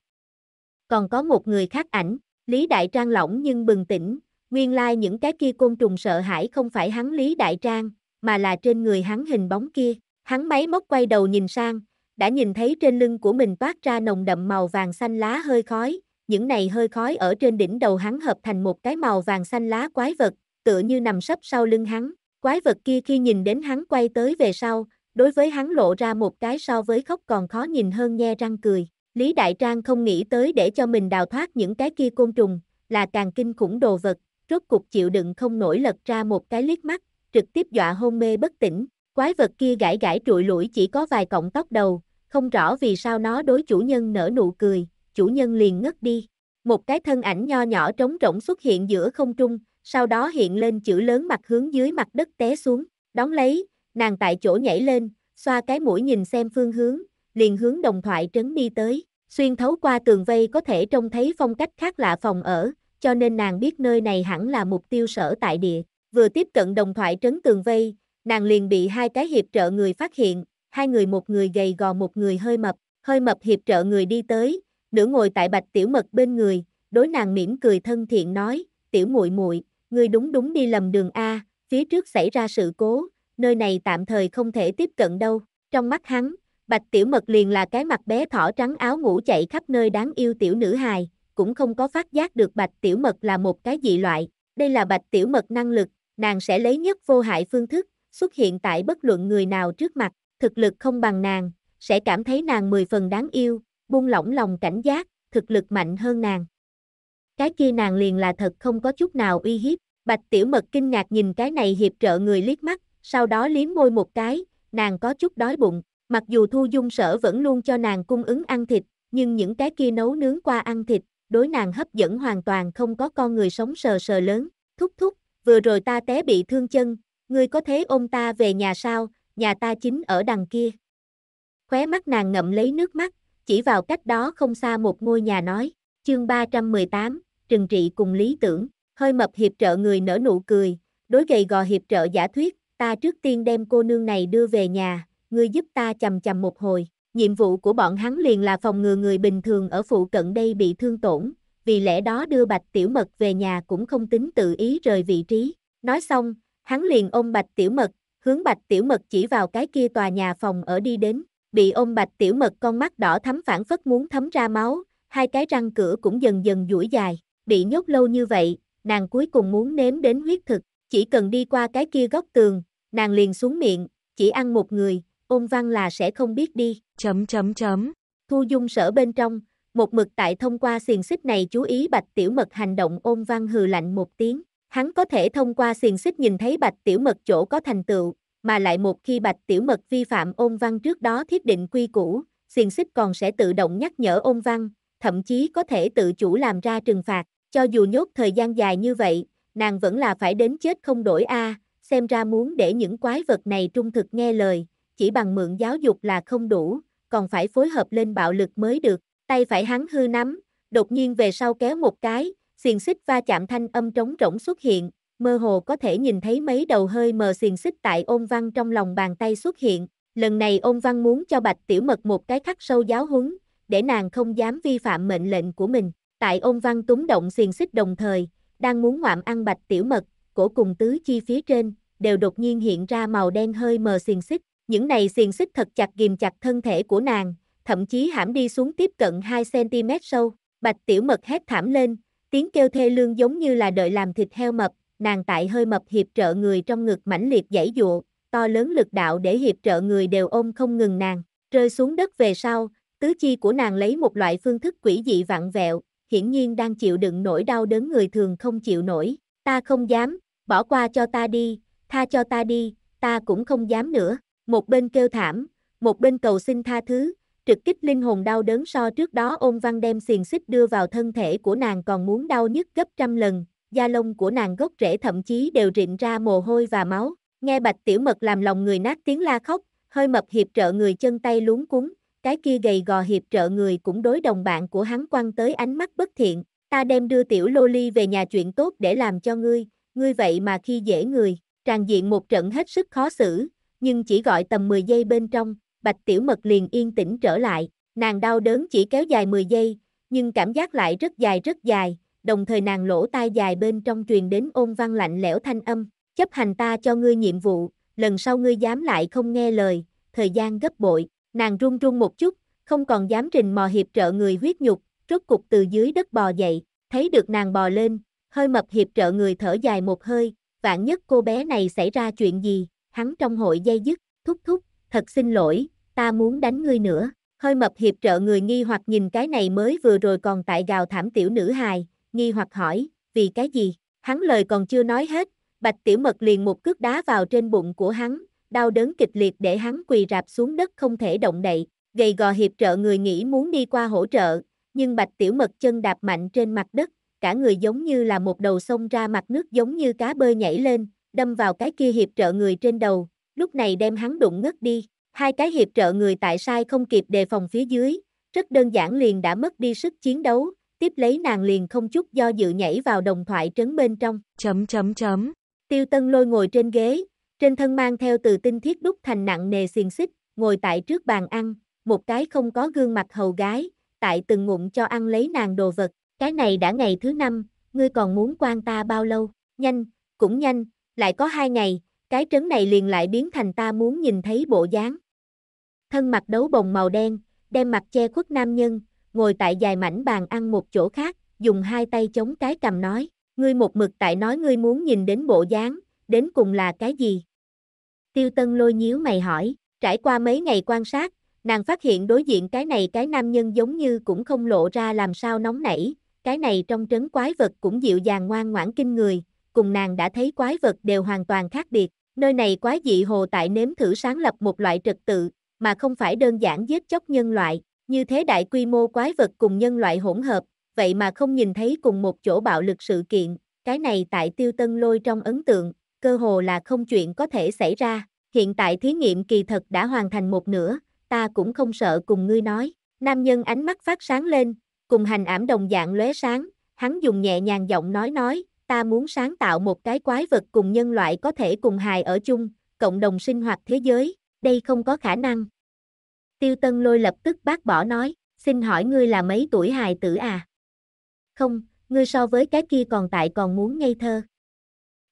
Còn có một người khác ảnh, Lý Đại Trang lỏng nhưng bừng tỉnh, nguyên lai những cái kia côn trùng sợ hãi không phải hắn Lý Đại Trang, mà là trên người hắn hình bóng kia. Hắn máy móc quay đầu nhìn sang, đã nhìn thấy trên lưng của mình toát ra nồng đậm màu vàng xanh lá hơi khói, những này hơi khói ở trên đỉnh đầu hắn hợp thành một cái màu vàng xanh lá quái vật, tựa như nằm sấp sau lưng hắn. Quái vật kia khi nhìn đến hắn quay tới về sau, đối với hắn lộ ra một cái so với khóc còn khó nhìn hơn nhe răng cười. Lý Đại Trang không nghĩ tới để cho mình đào thoát những cái kia côn trùng, là càng kinh khủng đồ vật, rốt cục chịu đựng không nổi lật ra một cái liếc mắt, trực tiếp dọa hôn mê bất tỉnh, quái vật kia gãi gãi trụi lũi chỉ có vài cọng tóc đầu, không rõ vì sao nó đối chủ nhân nở nụ cười, chủ nhân liền ngất đi. Một cái thân ảnh nho nhỏ trống rỗng xuất hiện giữa không trung, sau đó hiện lên chữ lớn mặt hướng dưới mặt đất té xuống, đón lấy, nàng tại chỗ nhảy lên, xoa cái mũi nhìn xem phương hướng, liền hướng đồng thoại trấn đi tới, xuyên thấu qua tường vây có thể trông thấy phong cách khác lạ phòng ở, cho nên nàng biết nơi này hẳn là mục tiêu sở tại địa. Vừa tiếp cận đồng thoại trấn tường vây, nàng liền bị hai cái hiệp trợ người phát hiện, hai người một người gầy gò một người hơi mập, hơi mập hiệp trợ người đi tới, nửa ngồi tại bạch tiểu mật bên người, đối nàng mỉm cười thân thiện nói, tiểu muội muội, ngươi đúng đúng đi lầm đường A, phía trước xảy ra sự cố, nơi này tạm thời không thể tiếp cận đâu. Trong mắt hắn, Bạch Tiểu Mật liền là cái mặt bé thỏ trắng áo ngủ chạy khắp nơi đáng yêu tiểu nữ hài, cũng không có phát giác được Bạch Tiểu Mật là một cái dị loại. Đây là Bạch Tiểu Mật năng lực, nàng sẽ lấy nhất vô hại phương thức, xuất hiện tại bất luận người nào trước mặt, thực lực không bằng nàng, sẽ cảm thấy nàng mười phần đáng yêu, buông lỏng lòng cảnh giác, thực lực mạnh hơn nàng. Cái kia nàng liền là thật không có chút nào uy hiếp, Bạch Tiểu Mật kinh ngạc nhìn cái này hiệp trợ người liếc mắt, sau đó liếm môi một cái, nàng có chút đói bụng, mặc dù thu dung sở vẫn luôn cho nàng cung ứng ăn thịt, nhưng những cái kia nấu nướng qua ăn thịt, đối nàng hấp dẫn hoàn toàn không có con người sống sờ sờ lớn, thúc thúc, vừa rồi ta té bị thương chân, ngươi có thế ôm ta về nhà sao, nhà ta chính ở đằng kia. Khóe mắt nàng ngậm lấy nước mắt, chỉ vào cách đó không xa một ngôi nhà nói, chương 318, trừng trị cùng lý tưởng, hơi mập hiệp trợ người nở nụ cười, đối gầy gò hiệp trợ giả thuyết, ta trước tiên đem cô nương này đưa về nhà, ngươi giúp ta chầm chầm một hồi. Nhiệm vụ của bọn hắn liền là phòng ngừa người bình thường ở phụ cận đây bị thương tổn, vì lẽ đó đưa Bạch Tiểu Mật về nhà cũng không tính tự ý rời vị trí. Nói xong, hắn liền ôm Bạch Tiểu Mật, hướng Bạch Tiểu Mật chỉ vào cái kia tòa nhà phòng ở đi đến, bị ôm Bạch Tiểu Mật con mắt đỏ thắm phản phất muốn thấm ra máu, hai cái răng cửa cũng dần dần duỗi dài, bị nhốt lâu như vậy, nàng cuối cùng muốn nếm đến huyết thực, chỉ cần đi qua cái kia góc tường, nàng liền xuống miệng, chỉ ăn một người, ôn văn là sẽ không biết đi. Chấm chấm chấm. Thu dung sở bên trong, một mực tại thông qua xiềng xích này chú ý bạch tiểu mật hành động ôn văn hừ lạnh một tiếng. Hắn có thể thông qua xiềng xích nhìn thấy bạch tiểu mật chỗ có thành tựu, mà lại một khi bạch tiểu mật vi phạm ôn văn trước đó thiết định quy củ, xiềng xích còn sẽ tự động nhắc nhở ôn văn, thậm chí có thể tự chủ làm ra trừng phạt, cho dù nhốt thời gian dài như vậy, nàng vẫn là phải đến chết không đổi a, xem ra muốn để những quái vật này trung thực nghe lời, chỉ bằng mượn giáo dục là không đủ, còn phải phối hợp lên bạo lực mới được, tay phải hắn hư nắm, đột nhiên về sau kéo một cái, xiềng xích va chạm thanh âm trống rỗng xuất hiện, mơ hồ có thể nhìn thấy mấy đầu hơi mờ xiềng xích tại ôn văn trong lòng bàn tay xuất hiện, lần này ôn văn muốn cho bạch tiểu mật một cái khắc sâu giáo huấn, để nàng không dám vi phạm mệnh lệnh của mình, tại ôn văn túng động xiềng xích đồng thời, đang muốn ngoạm ăn bạch tiểu mật, cổ cùng tứ chi phía trên, đều đột nhiên hiện ra màu đen hơi mờ xiềng xích. Những này xiềng xích thật chặt ghim chặt thân thể của nàng, thậm chí hãm đi xuống tiếp cận 2cm sâu. Bạch tiểu mật hét thảm lên, tiếng kêu thê lương giống như là đợi làm thịt heo mập, nàng tại hơi mập hiệp trợ người trong ngực mãnh liệt dãy dụa, to lớn lực đạo để hiệp trợ người đều ôm không ngừng nàng, rơi xuống đất về sau, tứ chi của nàng lấy một loại phương thức quỷ dị vặn vẹo, hiển nhiên đang chịu đựng nỗi đau đớn người thường không chịu nổi, ta không dám, bỏ qua cho ta đi, tha cho ta đi, ta cũng không dám nữa. Một bên kêu thảm, một bên cầu xin tha thứ, trực kích linh hồn đau đớn so trước đó ôn văn đem xiềng xích đưa vào thân thể của nàng còn muốn đau nhức gấp trăm lần, da lông của nàng gốc rễ thậm chí đều rịn ra mồ hôi và máu. Nghe bạch tiểu mật làm lòng người nát tiếng la khóc, hơi mập hiệp trợ người chân tay luống cúng, cái kia gầy gò hiệp trợ người cũng đối đồng bạn của hắn quăng tới ánh mắt bất thiện. Ta đem đưa tiểu lô ly về nhà chuyện tốt để làm cho ngươi, ngươi vậy mà khi dễ người. Tràn diện một trận hết sức khó xử, nhưng chỉ gọi tầm 10 giây bên trong, Bạch Tiểu Mật liền yên tĩnh trở lại, nàng đau đớn chỉ kéo dài 10 giây, nhưng cảm giác lại rất dài rất dài, đồng thời nàng lỗ tai dài bên trong truyền đến ôn văn lạnh lẽo thanh âm, chấp hành ta cho ngươi nhiệm vụ, lần sau ngươi dám lại không nghe lời, thời gian gấp bội, nàng run run một chút, không còn dám trình mò hiệp trợ người huyết nhục, rốt cục từ dưới đất bò dậy, thấy được nàng bò lên, hơi mập hiệp trợ người thở dài một hơi, vạn nhất cô bé này xảy ra chuyện gì, hắn trong hội dây dứt, thúc thúc, thật xin lỗi, ta muốn đánh ngươi nữa. Hơi mập hiệp trợ người nghi hoặc nhìn cái này mới vừa rồi còn tại gào thảm tiểu nữ hài, nghi hoặc hỏi, vì cái gì? Hắn lời còn chưa nói hết, bạch tiểu mật liền một cước đá vào trên bụng của hắn, đau đớn kịch liệt để hắn quỳ rạp xuống đất không thể động đậy. Gầy gò hiệp trợ người nghĩ muốn đi qua hỗ trợ, nhưng bạch tiểu mật chân đạp mạnh trên mặt đất, cả người giống như là một đầu sông ra mặt nước giống như cá bơi nhảy lên, đâm vào cái kia hiệp trợ người trên đầu, lúc này đem hắn đụng ngất đi. Hai cái hiệp trợ người tại sai không kịp đề phòng phía dưới, rất đơn giản liền đã mất đi sức chiến đấu, tiếp lấy nàng liền không chút do dự nhảy vào đồng thoại trấn bên trong. Chấm chấm chấm. Tiêu Tân Lôi ngồi trên ghế, trên thân mang theo từ tinh thiết đúc thành nặng nề xiềng xích, ngồi tại trước bàn ăn, một cái không có gương mặt hầu gái, tại từng ngụm cho ăn lấy nàng đồ vật, cái này đã ngày thứ năm, ngươi còn muốn quan ta bao lâu? Nhanh, cũng nhanh, lại có hai ngày, cái trấn này liền lại biến thành ta muốn nhìn thấy bộ dáng. Thân mặt đấu bồng màu đen, đem mặt che khuất nam nhân, ngồi tại dài mảnh bàn ăn một chỗ khác, dùng hai tay chống cái cầm nói, ngươi một mực tại nói ngươi muốn nhìn đến bộ dáng, đến cùng là cái gì? Tiêu tân lôi nhíu mày hỏi, trải qua mấy ngày quan sát, nàng phát hiện đối diện cái này cái nam nhân giống như cũng không lộ ra làm sao nóng nảy, cái này trong trấn quái vật cũng dịu dàng ngoan ngoãn kinh người, cùng nàng đã thấy quái vật đều hoàn toàn khác biệt, nơi này quái dị hồ tại nếm thử sáng lập một loại trật tự, mà không phải đơn giản giết chóc nhân loại, như thế đại quy mô quái vật cùng nhân loại hỗn hợp, vậy mà không nhìn thấy cùng một chỗ bạo lực sự kiện, cái này tại tiêu tân lôi trong ấn tượng, cơ hồ là không chuyện có thể xảy ra, hiện tại thí nghiệm kỳ thật đã hoàn thành một nửa, ta cũng không sợ cùng ngươi nói, nam nhân ánh mắt phát sáng lên, cùng hành ảm đồng dạng lóe sáng, hắn dùng nhẹ nhàng giọng nói nói, ta muốn sáng tạo một cái quái vật cùng nhân loại có thể cùng hài ở chung, cộng đồng sinh hoạt thế giới, đây không có khả năng. Tiêu Tân Lôi lập tức bác bỏ nói, xin hỏi ngươi là mấy tuổi hài tử à? Không, ngươi so với cái kia còn tại còn muốn ngây thơ.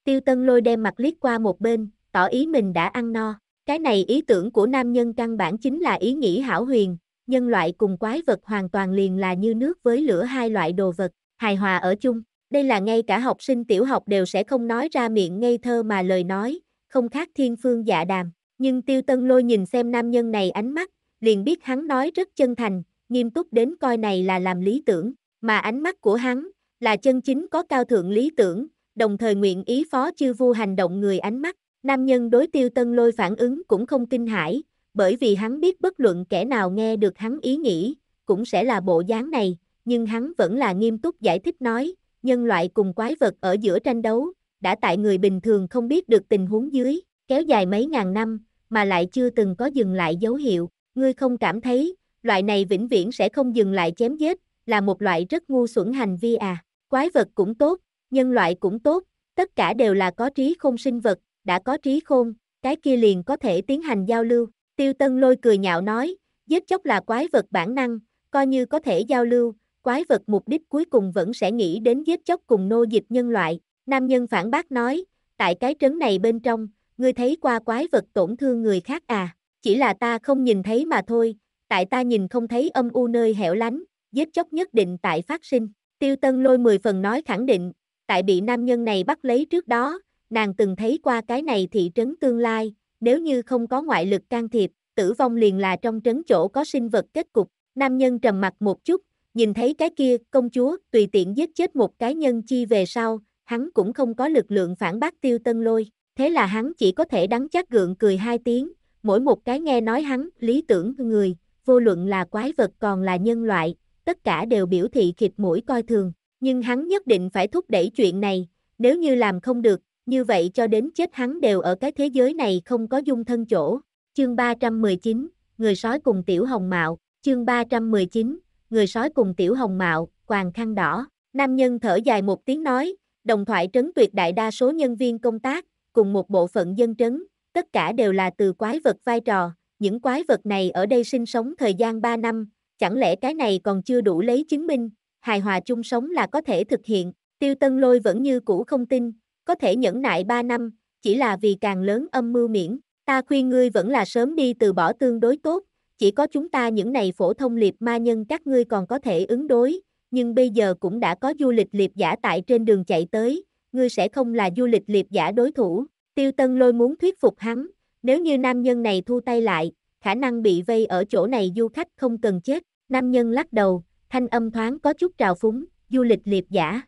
Tiêu Tân Lôi đem mặt liếc qua một bên, tỏ ý mình đã ăn no. Cái này ý tưởng của nam nhân căn bản chính là ý nghĩ hảo huyền, nhân loại cùng quái vật hoàn toàn liền là như nước với lửa hai loại đồ vật, hài hòa ở chung. Đây là ngay cả học sinh tiểu học đều sẽ không nói ra miệng ngây thơ mà lời nói, không khác thiên phương dạ đàm. Nhưng tiêu tân lôi nhìn xem nam nhân này ánh mắt, liền biết hắn nói rất chân thành, nghiêm túc đến coi này là làm lý tưởng, mà ánh mắt của hắn là chân chính có cao thượng lý tưởng, đồng thời nguyện ý phó chư vu hành động người ánh mắt. Nam nhân đối tiêu tân lôi phản ứng cũng không kinh hãi, bởi vì hắn biết bất luận kẻ nào nghe được hắn ý nghĩ, cũng sẽ là bộ dáng này, nhưng hắn vẫn là nghiêm túc giải thích nói, nhân loại cùng quái vật ở giữa tranh đấu, đã tại người bình thường không biết được tình huống dưới, kéo dài mấy ngàn năm, mà lại chưa từng có dừng lại dấu hiệu, ngươi không cảm thấy, loại này vĩnh viễn sẽ không dừng lại chém giết, là một loại rất ngu xuẩn hành vi à, quái vật cũng tốt, nhân loại cũng tốt, tất cả đều là có trí khôn sinh vật, đã có trí khôn, cái kia liền có thể tiến hành giao lưu, Tiêu Tân Lôi cười nhạo nói, giết chóc là quái vật bản năng, coi như có thể giao lưu, quái vật mục đích cuối cùng vẫn sẽ nghĩ đến giết chóc cùng nô dịch nhân loại. Nam nhân phản bác nói, tại cái trấn này bên trong, ngươi thấy qua quái vật tổn thương người khác à, chỉ là ta không nhìn thấy mà thôi, tại ta nhìn không thấy âm u nơi hẻo lánh, giết chóc nhất định tại phát sinh. Tiêu Tân Lôi mười phần nói khẳng định, tại bị nam nhân này bắt lấy trước đó, nàng từng thấy qua cái này thị trấn tương lai, nếu như không có ngoại lực can thiệp, tử vong liền là trong trấn chỗ có sinh vật kết cục. Nam nhân trầm mặt một chút, nhìn thấy cái kia, công chúa, tùy tiện giết chết một cái nhân chi về sau, hắn cũng không có lực lượng phản bác tiêu tân lôi. Thế là hắn chỉ có thể đắng chắc gượng cười hai tiếng, mỗi một cái nghe nói hắn, lý tưởng người, vô luận là quái vật còn là nhân loại, tất cả đều biểu thị khịt mũi coi thường. Nhưng hắn nhất định phải thúc đẩy chuyện này, nếu như làm không được, như vậy cho đến chết hắn đều ở cái thế giới này không có dung thân chỗ. Chương 319, Người sói cùng Tiểu Hồng Mạo, chương 319, Người sói cùng Tiểu Hồng Mạo, quàng khăn đỏ. Nam nhân thở dài một tiếng nói, đồng thoại trấn tuyệt đại đa số nhân viên công tác, cùng một bộ phận dân trấn, tất cả đều là từ quái vật vai trò. Những quái vật này ở đây sinh sống thời gian 3 năm, chẳng lẽ cái này còn chưa đủ lấy chứng minh, hài hòa chung sống là có thể thực hiện. Tiêu Tân Lôi vẫn như cũ không tin, có thể nhẫn nại 3 năm, chỉ là vì càng lớn âm mưu miễn, ta khuyên ngươi vẫn là sớm đi từ bỏ tương đối tốt, chỉ có chúng ta những này phổ thông liệp ma nhân các ngươi còn có thể ứng đối, nhưng bây giờ cũng đã có du lịch liệp giả tại trên đường chạy tới, ngươi sẽ không là du lịch liệp giả đối thủ, tiêu tân lôi muốn thuyết phục hắn, nếu như nam nhân này thu tay lại, khả năng bị vây ở chỗ này du khách không cần chết, nam nhân lắc đầu, thanh âm thoáng có chút trào phúng, du lịch liệp giả.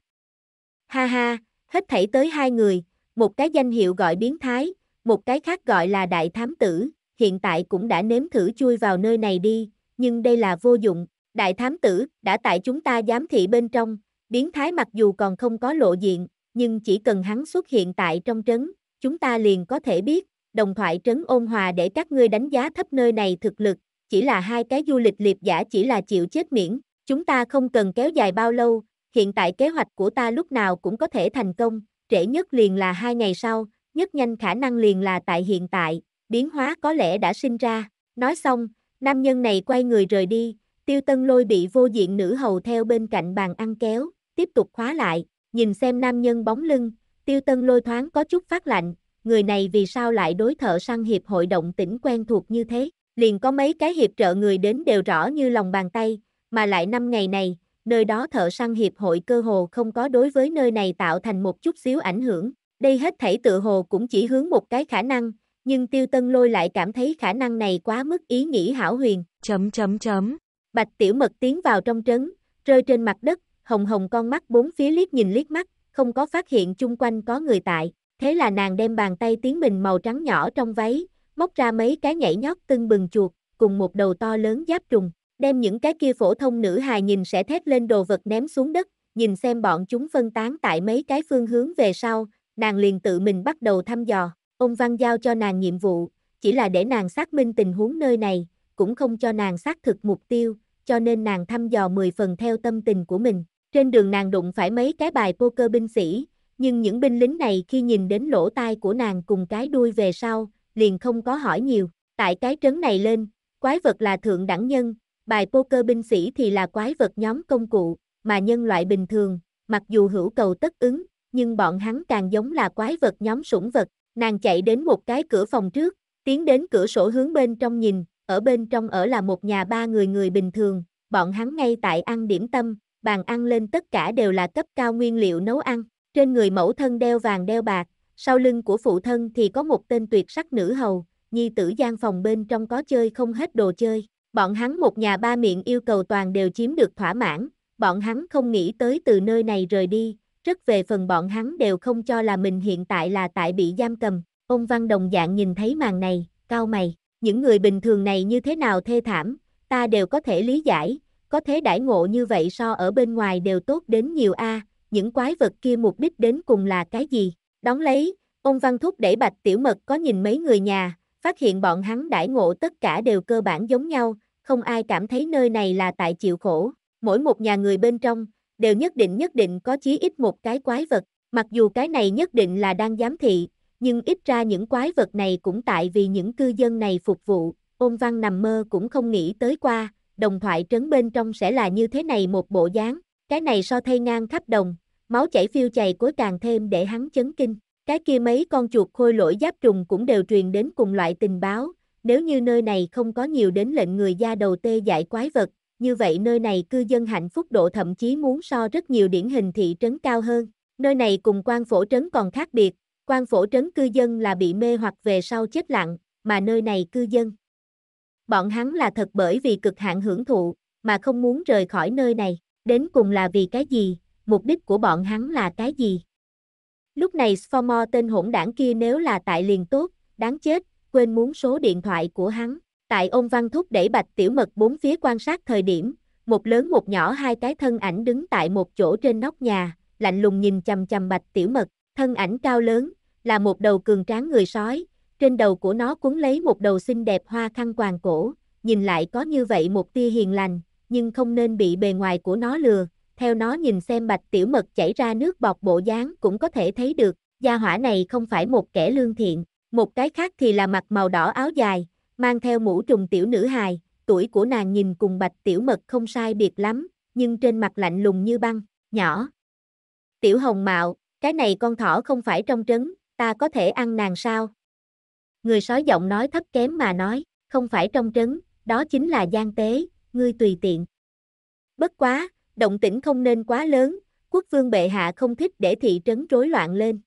Ha ha, hết thảy tới hai người, một cái danh hiệu gọi biến thái, một cái khác gọi là đại thám tử, hiện tại cũng đã nếm thử chui vào nơi này đi, nhưng đây là vô dụng, đại thám tử đã tại chúng ta giám thị bên trong, biến thái mặc dù còn không có lộ diện, nhưng chỉ cần hắn xuất hiện tại trong trấn, chúng ta liền có thể biết, đồng thoại trấn ôn hòa để các ngươi đánh giá thấp nơi này thực lực, chỉ là hai cái du lịch liệt giả chỉ là chịu chết miễn, chúng ta không cần kéo dài bao lâu, hiện tại kế hoạch của ta lúc nào cũng có thể thành công, trễ nhất liền là hai ngày sau, nhất nhanh khả năng liền là tại hiện tại, biến hóa có lẽ đã sinh ra. Nói xong, nam nhân này quay người rời đi, tiêu tân lôi bị vô diện nữ hầu theo bên cạnh bàn ăn kéo, tiếp tục khóa lại, nhìn xem nam nhân bóng lưng, tiêu tân lôi thoáng có chút phát lạnh, người này vì sao lại đối thợ săn hiệp hội động tỉnh quen thuộc như thế, liền có mấy cái hiệp trợ người đến đều rõ như lòng bàn tay, mà lại năm ngày này, nơi đó thợ săn hiệp hội cơ hồ không có đối với nơi này tạo thành một chút xíu ảnh hưởng. Đây hết thảy tự hồ cũng chỉ hướng một cái khả năng, nhưng Tiêu Tân Lôi lại cảm thấy khả năng này quá mức ý nghĩ hảo huyền. Chấm chấm chấm. Bạch Tiểu Mật tiến vào trong trấn, rơi trên mặt đất, hồng hồng con mắt bốn phía liếc nhìn liếc mắt, không có phát hiện chung quanh có người tại. Thế là nàng đem bàn tay tiến mình màu trắng nhỏ trong váy, móc ra mấy cái nhảy nhót tưng bừng chuột, cùng một đầu to lớn giáp trùng đem những cái kia phổ thông nữ hài nhìn sẽ thét lên đồ vật ném xuống đất, nhìn xem bọn chúng phân tán tại mấy cái phương hướng về sau, nàng liền tự mình bắt đầu thăm dò, ông Văn giao cho nàng nhiệm vụ, chỉ là để nàng xác minh tình huống nơi này, cũng không cho nàng xác thực mục tiêu, cho nên nàng thăm dò 10 phần theo tâm tình của mình. Trên đường nàng đụng phải mấy cái bài poker binh sĩ, nhưng những binh lính này khi nhìn đến lỗ tai của nàng cùng cái đuôi về sau, liền không có hỏi nhiều. Tại cái trấn này lên, quái vật là thượng đẳng nhân, Bài poker binh sĩ thì là quái vật nhóm công cụ, mà nhân loại bình thường, mặc dù hữu cầu tất ứng, nhưng bọn hắn càng giống là quái vật nhóm sủng vật. Nàng chạy đến một cái cửa phòng trước, tiến đến cửa sổ hướng bên trong nhìn, ở bên trong ở là một nhà ba người người bình thường, bọn hắn ngay tại ăn điểm tâm, bàn ăn lên tất cả đều là cấp cao nguyên liệu nấu ăn, trên người mẫu thân đeo vàng đeo bạc, sau lưng của phụ thân thì có một tên tuyệt sắc nữ hầu, nhi tử gian phòng bên trong có chơi không hết đồ chơi. Bọn hắn một nhà ba miệng yêu cầu toàn đều chiếm được thỏa mãn, bọn hắn không nghĩ tới từ nơi này rời đi, rất về phần bọn hắn đều không cho là mình hiện tại là tại bị giam cầm. Ông Văn Đồng dạng nhìn thấy màn này, cao mày, những người bình thường này như thế nào thê thảm, ta đều có thể lý giải, có thế đãi ngộ như vậy so ở bên ngoài đều tốt đến nhiều a, những quái vật kia mục đích đến cùng là cái gì? Đón lấy, ông Văn Thúc đẩy Bạch Tiểu Mật có nhìn mấy người nhà, phát hiện bọn hắn đãi ngộ tất cả đều cơ bản giống nhau, không ai cảm thấy nơi này là tại chịu khổ, mỗi một nhà người bên trong, đều nhất định nhất định có chí ít một cái quái vật, mặc dù cái này nhất định là đang giám thị, nhưng ít ra những quái vật này cũng tại vì những cư dân này phục vụ, ôn văn nằm mơ cũng không nghĩ tới qua, đồng thoại trấn bên trong sẽ là như thế này một bộ dáng, cái này so thay ngang khắp đồng, máu chảy phiêu chày cuối càng thêm để hắn chấn kinh, cái kia mấy con chuột khôi lỗi giáp trùng cũng đều truyền đến cùng loại tình báo, nếu như nơi này không có nhiều đến lệnh người da đầu tê dại quái vật, như vậy nơi này cư dân hạnh phúc độ thậm chí muốn so rất nhiều điển hình thị trấn cao hơn. Nơi này cùng quan phổ trấn còn khác biệt, quan phổ trấn cư dân là bị mê hoặc về sau chết lặng, mà nơi này cư dân. Bọn hắn là thật bởi vì cực hạn hưởng thụ, mà không muốn rời khỏi nơi này, đến cùng là vì cái gì, mục đích của bọn hắn là cái gì. Lúc này Sformore tên hỗn đảng kia nếu là tại liền tốt, đáng chết, quên muốn số điện thoại của hắn. Tại ông Văn Thúc đẩy Bạch Tiểu Mật bốn phía quan sát thời điểm, một lớn một nhỏ hai cái thân ảnh đứng tại một chỗ trên nóc nhà, lạnh lùng nhìn chằm chằm Bạch Tiểu Mật, thân ảnh cao lớn, là một đầu cường tráng người sói, trên đầu của nó cuốn lấy một đầu xinh đẹp hoa khăn quàng cổ, nhìn lại có như vậy một tia hiền lành, nhưng không nên bị bề ngoài của nó lừa, theo nó nhìn xem Bạch Tiểu Mật chảy ra nước bọt bộ dáng cũng có thể thấy được, gia hỏa này không phải một kẻ lương thiện. Một cái khác thì là mặc màu đỏ áo dài, mang theo mũ trùng tiểu nữ hài, tuổi của nàng nhìn cùng bạch tiểu mật không sai biệt lắm, nhưng trên mặt lạnh lùng như băng, nhỏ. Tiểu hồng mạo, cái này con thỏ không phải trong trấn, ta có thể ăn nàng sao? Người sói giọng nói thấp kém mà nói, không phải trong trấn, đó chính là gian tế, ngươi tùy tiện. Bất quá, động tĩnh không nên quá lớn, quốc vương bệ hạ không thích để thị trấn rối loạn lên.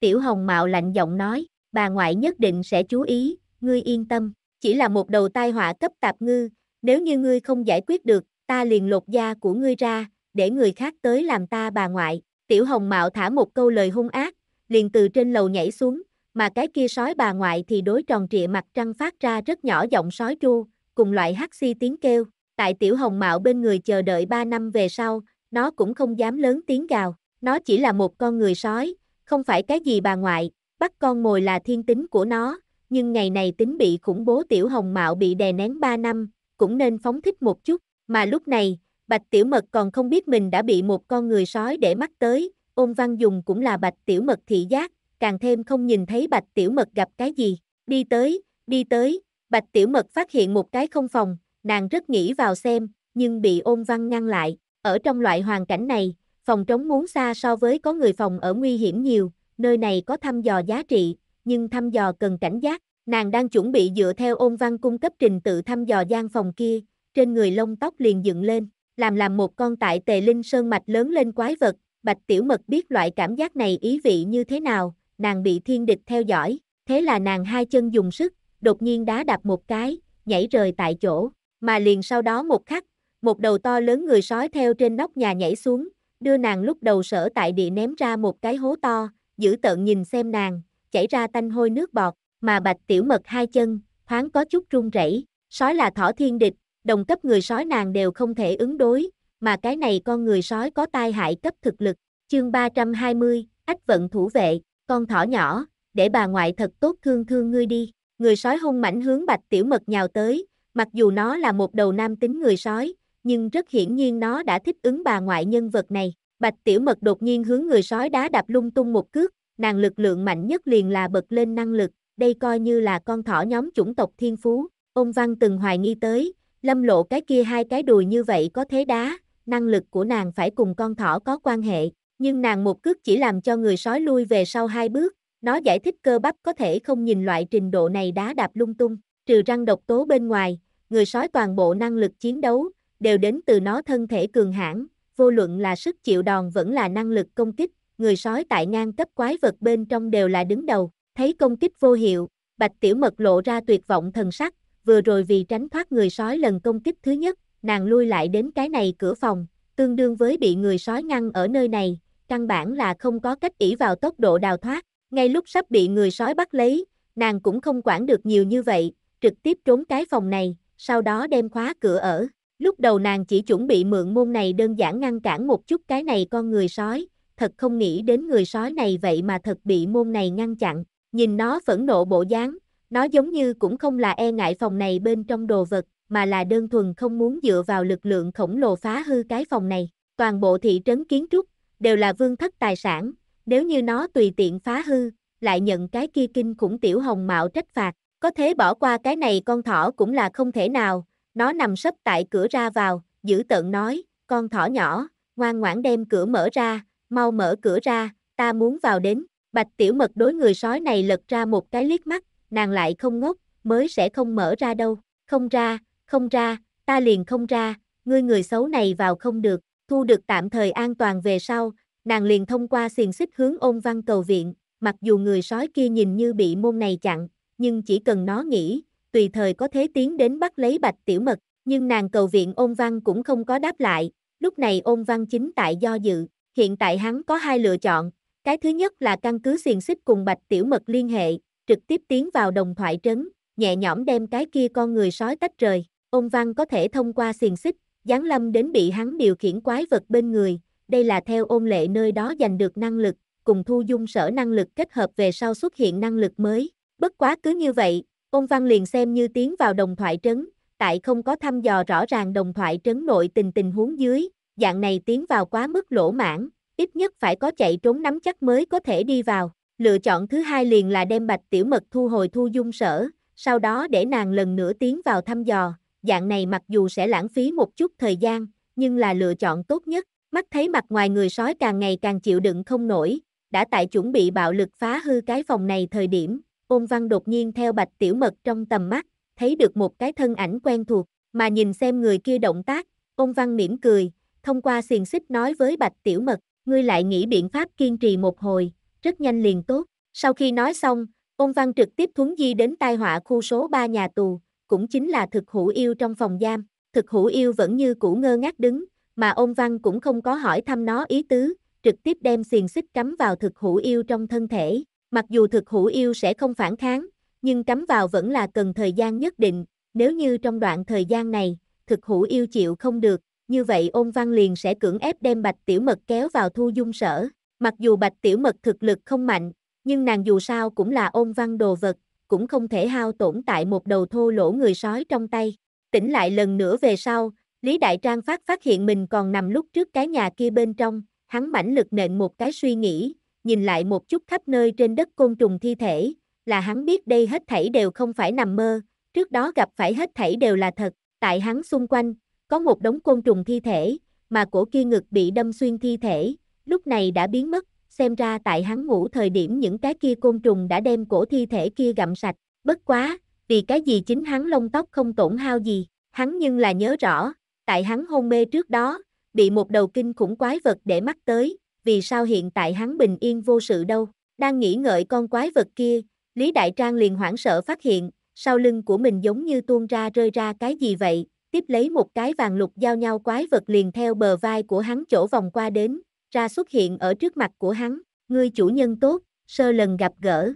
Tiểu hồng mạo lạnh giọng nói, bà ngoại nhất định sẽ chú ý, ngươi yên tâm, chỉ là một đầu tai họa cấp tạp ngư, nếu như ngươi không giải quyết được, ta liền lột da của ngươi ra, để người khác tới làm ta bà ngoại. Tiểu Hồng Mạo thả một câu lời hung ác, liền từ trên lầu nhảy xuống, mà cái kia sói bà ngoại thì đối tròn trịa mặt trăng phát ra rất nhỏ giọng sói tru, cùng loại hắc si tiếng kêu. Tại Tiểu Hồng Mạo bên người chờ đợi 3 năm về sau, nó cũng không dám lớn tiếng gào, nó chỉ là một con người sói, không phải cái gì bà ngoại, Bắt con mồi là thiên tính của nó, nhưng ngày này tính bị khủng bố tiểu hồng mạo bị đè nén 3 năm, cũng nên phóng thích một chút, mà lúc này, bạch tiểu mật còn không biết mình đã bị một con người sói để mắt tới, ôn văn dùng cũng là bạch tiểu mật thị giác, càng thêm không nhìn thấy bạch tiểu mật gặp cái gì, đi tới, đi tới, bạch tiểu mật phát hiện một cái không phòng, nàng rất nghĩ vào xem, nhưng bị ôn văn ngăn lại, ở trong loại hoàn cảnh này, phòng trống muốn xa so với có người phòng ở nguy hiểm nhiều, nơi này có thăm dò giá trị, nhưng thăm dò cần cảnh giác. Nàng đang chuẩn bị dựa theo ôn văn cung cấp trình tự thăm dò gian phòng kia, trên người lông tóc liền dựng lên, làm làm một con tại tề linh sơn mạch lớn lên quái vật, bạch tiểu mật biết loại cảm giác này ý vị như thế nào, nàng bị thiên địch theo dõi, thế là nàng hai chân dùng sức, đột nhiên đá đạp một cái, nhảy rời tại chỗ, mà liền sau đó một khắc, một đầu to lớn người sói theo trên nóc nhà nhảy xuống, đưa nàng lúc đầu sở tại địa ném ra một cái hố to, giữ tợn nhìn xem nàng, chảy ra tanh hôi nước bọt, mà bạch tiểu mật hai chân, thoáng có chút run rẩy. Sói là thỏ thiên địch, đồng cấp người sói nàng đều không thể ứng đối, mà cái này con người sói có tai hại cấp thực lực. Chương 320, ách vận thủ vệ, con thỏ nhỏ, để bà ngoại thật tốt thương thương ngươi đi. Người sói hung mảnh hướng bạch tiểu mật nhào tới, mặc dù nó là một đầu nam tính người sói, nhưng rất hiển nhiên nó đã thích ứng bà ngoại nhân vật này. Bạch Tiểu Mật đột nhiên hướng người sói đá đạp lung tung một cước, nàng lực lượng mạnh nhất liền là bật lên năng lực, đây coi như là con thỏ nhóm chủng tộc thiên phú, ông Văn từng hoài nghi tới, lâm lộ cái kia hai cái đùi như vậy có thế đá, năng lực của nàng phải cùng con thỏ có quan hệ, nhưng nàng một cước chỉ làm cho người sói lui về sau hai bước, nó giải thích cơ bắp có thể không nhìn loại trình độ này đá đạp lung tung, trừ răng độc tố bên ngoài, người sói toàn bộ năng lực chiến đấu, đều đến từ nó thân thể cường hãn, vô luận là sức chịu đòn vẫn là năng lực công kích, người sói tại ngang cấp quái vật bên trong đều là đứng đầu, thấy công kích vô hiệu, Bạch Tiểu Mật lộ ra tuyệt vọng thần sắc, vừa rồi vì tránh thoát người sói lần công kích thứ nhất, nàng lui lại đến cái này cửa phòng, tương đương với bị người sói ngăn ở nơi này, căn bản là không có cách ỷ vào tốc độ đào thoát, ngay lúc sắp bị người sói bắt lấy, nàng cũng không quản được nhiều như vậy, trực tiếp trốn cái phòng này, sau đó đem khóa cửa ở. Lúc đầu nàng chỉ chuẩn bị mượn môn này đơn giản ngăn cản một chút cái này con người sói, thật không nghĩ đến người sói này vậy mà thật bị môn này ngăn chặn, nhìn nó phẫn nộ bộ dáng, nó giống như cũng không là e ngại phòng này bên trong đồ vật, mà là đơn thuần không muốn dựa vào lực lượng khổng lồ phá hư cái phòng này. Toàn bộ thị trấn kiến trúc đều là vương thất tài sản, nếu như nó tùy tiện phá hư, lại nhận cái kia kinh khủng tiểu hồng mạo trách phạt, có thế bỏ qua cái này con thỏ cũng là không thể nào, nó nằm sấp tại cửa ra vào, giữ tợn nói, con thỏ nhỏ, ngoan ngoãn đem cửa mở ra, mau mở cửa ra, ta muốn vào đến. Bạch tiểu mật đối người sói này lật ra một cái liếc mắt, nàng lại không ngốc, mới sẽ không mở ra đâu. Không ra, không ra, ta liền không ra, ngươi người xấu này vào không được. Thu được tạm thời an toàn về sau, nàng liền thông qua xiềng xích hướng ôn văn cầu viện. Mặc dù người sói kia nhìn như bị môn này chặn, nhưng chỉ cần nó nghĩ, tùy thời có thế tiến đến bắt lấy bạch tiểu mật, nhưng nàng cầu viện ôn văn cũng không có đáp lại, lúc này ôn văn chính tại do dự, hiện tại hắn có hai lựa chọn, cái thứ nhất là căn cứ xiềng xích cùng bạch tiểu mật liên hệ, trực tiếp tiến vào đồng thoại trấn, nhẹ nhõm đem cái kia con người sói tách rời, ôn văn có thể thông qua xiềng xích, giáng lâm đến bị hắn điều khiển quái vật bên người, đây là theo ôn lệ nơi đó giành được năng lực, cùng thu dung sở năng lực kết hợp về sau xuất hiện năng lực mới, bất quá cứ như vậy, Ôn Văn liền xem như tiến vào đồng thoại trấn, tại không có thăm dò rõ ràng đồng thoại trấn nội tình tình huống dưới, dạng này tiến vào quá mức lỗ mãn, ít nhất phải có chạy trốn nắm chắc mới có thể đi vào. Lựa chọn thứ hai liền là đem bạch tiểu mật thu hồi thu dung sở, sau đó để nàng lần nữa tiến vào thăm dò, dạng này mặc dù sẽ lãng phí một chút thời gian, nhưng là lựa chọn tốt nhất. Mắt thấy mặt ngoài người sói càng ngày càng chịu đựng không nổi, đã tại chuẩn bị bạo lực phá hư cái phòng này thời điểm, ôn văn đột nhiên theo bạch tiểu mật trong tầm mắt, thấy được một cái thân ảnh quen thuộc, mà nhìn xem người kia động tác, ôn văn mỉm cười, thông qua xiềng xích nói với bạch tiểu mật, ngươi lại nghĩ biện pháp kiên trì một hồi, rất nhanh liền tốt. Sau khi nói xong, ôn văn trực tiếp thuấn di đến tai họa khu số 3 nhà tù, cũng chính là thực hữu yêu trong phòng giam, thực hữu yêu vẫn như cũ ngơ ngác đứng, mà ôn văn cũng không có hỏi thăm nó ý tứ, trực tiếp đem xiềng xích cắm vào thực hữu yêu trong thân thể, Mặc dù thực hữu yêu sẽ không phản kháng, nhưng cắm vào vẫn là cần thời gian nhất định, nếu như trong đoạn thời gian này, thực hữu yêu chịu không được, như vậy ôn văn liền sẽ cưỡng ép đem bạch tiểu mật kéo vào thu dung sở. Mặc dù bạch tiểu mật thực lực không mạnh, nhưng nàng dù sao cũng là ôn văn đồ vật, cũng không thể hao tổn tại một đầu thô lỗ người sói trong tay. Tỉnh lại lần nữa về sau, Lý Đại Trang phát phát hiện mình còn nằm lúc trước cái nhà kia bên trong, hắn mãnh lực nện một cái suy nghĩ, nhìn lại một chút khắp nơi trên đất côn trùng thi thể, là hắn biết đây hết thảy đều không phải nằm mơ, trước đó gặp phải hết thảy đều là thật, tại hắn xung quanh, có một đống côn trùng thi thể, mà cổ kia ngực bị đâm xuyên thi thể, lúc này đã biến mất, xem ra tại hắn ngủ thời điểm những cái kia côn trùng đã đem cổ thi thể kia gặm sạch, bất quá, vì cái gì chính hắn lông tóc không tổn hao gì, hắn nhưng là nhớ rõ, tại hắn hôn mê trước đó, bị một đầu kinh khủng quái vật để mắt tới, vì sao hiện tại hắn bình yên vô sự đâu. Đang nghĩ ngợi con quái vật kia, Lý Đại Trang liền hoảng sợ phát hiện, sau lưng của mình giống như tuôn ra rơi ra cái gì vậy, tiếp lấy một cái vàng lục giao nhau quái vật liền theo bờ vai của hắn chỗ vòng qua đến, ra xuất hiện ở trước mặt của hắn, ngươi chủ nhân tốt, sơ lần gặp gỡ.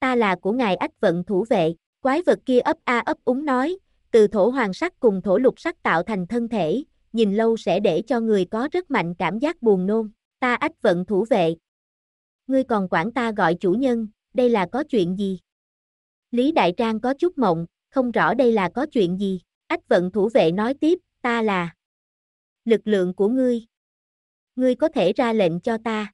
Ta là của ngài ách vận thủ vệ, quái vật kia ấp a ấp úng nói, từ thổ hoàng sắc cùng thổ lục sắc tạo thành thân thể, nhìn lâu sẽ để cho người có rất mạnh cảm giác buồn nôn ta ách vận thủ vệ. Ngươi còn quản ta gọi chủ nhân, đây là có chuyện gì? Lý Đại Trang có chút mộng, không rõ đây là có chuyện gì. Ách vận thủ vệ nói tiếp, ta là lực lượng của ngươi. Ngươi có thể ra lệnh cho ta.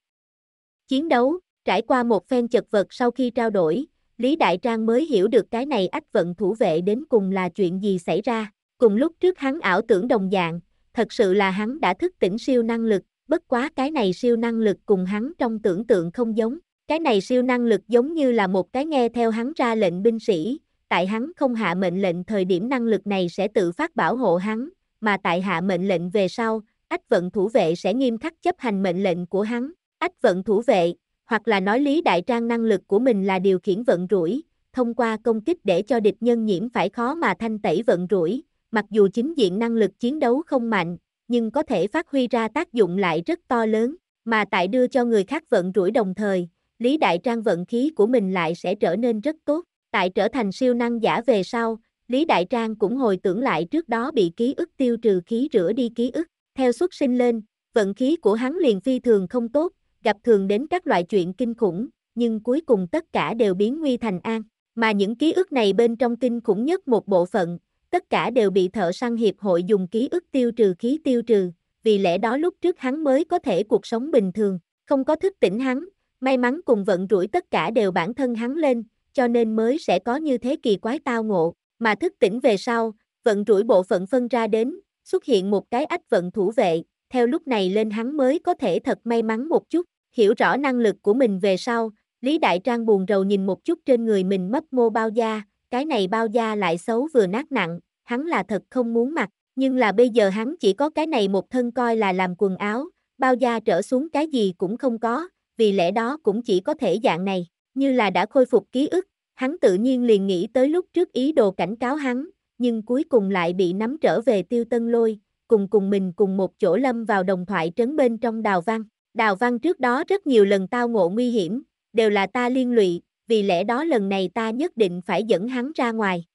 Chiến đấu, trải qua một phen chật vật sau khi trao đổi, Lý Đại Trang mới hiểu được cái này ách vận thủ vệ đến cùng là chuyện gì xảy ra. Cùng lúc trước hắn ảo tưởng đồng dạng, thật sự là hắn đã thức tỉnh siêu năng lực, bất quá cái này siêu năng lực cùng hắn trong tưởng tượng không giống, cái này siêu năng lực giống như là một cái nghe theo hắn ra lệnh binh sĩ, tại hắn không hạ mệnh lệnh thời điểm năng lực này sẽ tự phát bảo hộ hắn, mà tại hạ mệnh lệnh về sau, ách vận thủ vệ sẽ nghiêm khắc chấp hành mệnh lệnh của hắn, ách vận thủ vệ, hoặc là nói lý đại trang năng lực của mình là điều khiển vận rủi, thông qua công kích để cho địch nhân nhiễm phải khó mà thanh tẩy vận rủi, mặc dù chính diện năng lực chiến đấu không mạnh, nhưng có thể phát huy ra tác dụng lại rất to lớn, mà tại đưa cho người khác vận rủi đồng thời, Lý Đại Trang vận khí của mình lại sẽ trở nên rất tốt. Tại trở thành siêu năng giả về sau, Lý Đại Trang cũng hồi tưởng lại trước đó bị ký ức tiêu trừ khí rửa đi ký ức, theo xuất sinh lên, vận khí của hắn liền phi thường không tốt, gặp thường đến các loại chuyện kinh khủng, nhưng cuối cùng tất cả đều biến nguy thành an, mà những ký ức này bên trong kinh khủng nhất một bộ phận, tất cả đều bị thợ săn hiệp hội dùng ký ức tiêu trừ khí tiêu trừ, vì lẽ đó lúc trước hắn mới có thể cuộc sống bình thường, không có thức tỉnh hắn, may mắn cùng vận rủi tất cả đều bản thân hắn lên, cho nên mới sẽ có như thế kỳ quái tao ngộ, mà thức tỉnh về sau, vận rủi bộ phận phân ra đến, xuất hiện một cái ách vận thủ vệ, theo lúc này lên hắn mới có thể thật may mắn một chút, hiểu rõ năng lực của mình về sau, Lý Đại Trang buồn rầu nhìn một chút trên người mình mất mô bao da, cái này bao da lại xấu vừa nát nặng, hắn là thật không muốn mặc, nhưng là bây giờ hắn chỉ có cái này một thân coi là làm quần áo, bao da trở xuống cái gì cũng không có, vì lẽ đó cũng chỉ có thể dạng này, như là đã khôi phục ký ức, hắn tự nhiên liền nghĩ tới lúc trước ý đồ cảnh cáo hắn, nhưng cuối cùng lại bị nắm trở về tiêu tân lôi, cùng cùng mình cùng một chỗ lâm vào đồng thoại trấn bên trong đào văn. Đào văn trước đó rất nhiều lần tao ngộ nguy hiểm, đều là ta liên lụy, vì lẽ đó lần này ta nhất định phải dẫn hắn ra ngoài.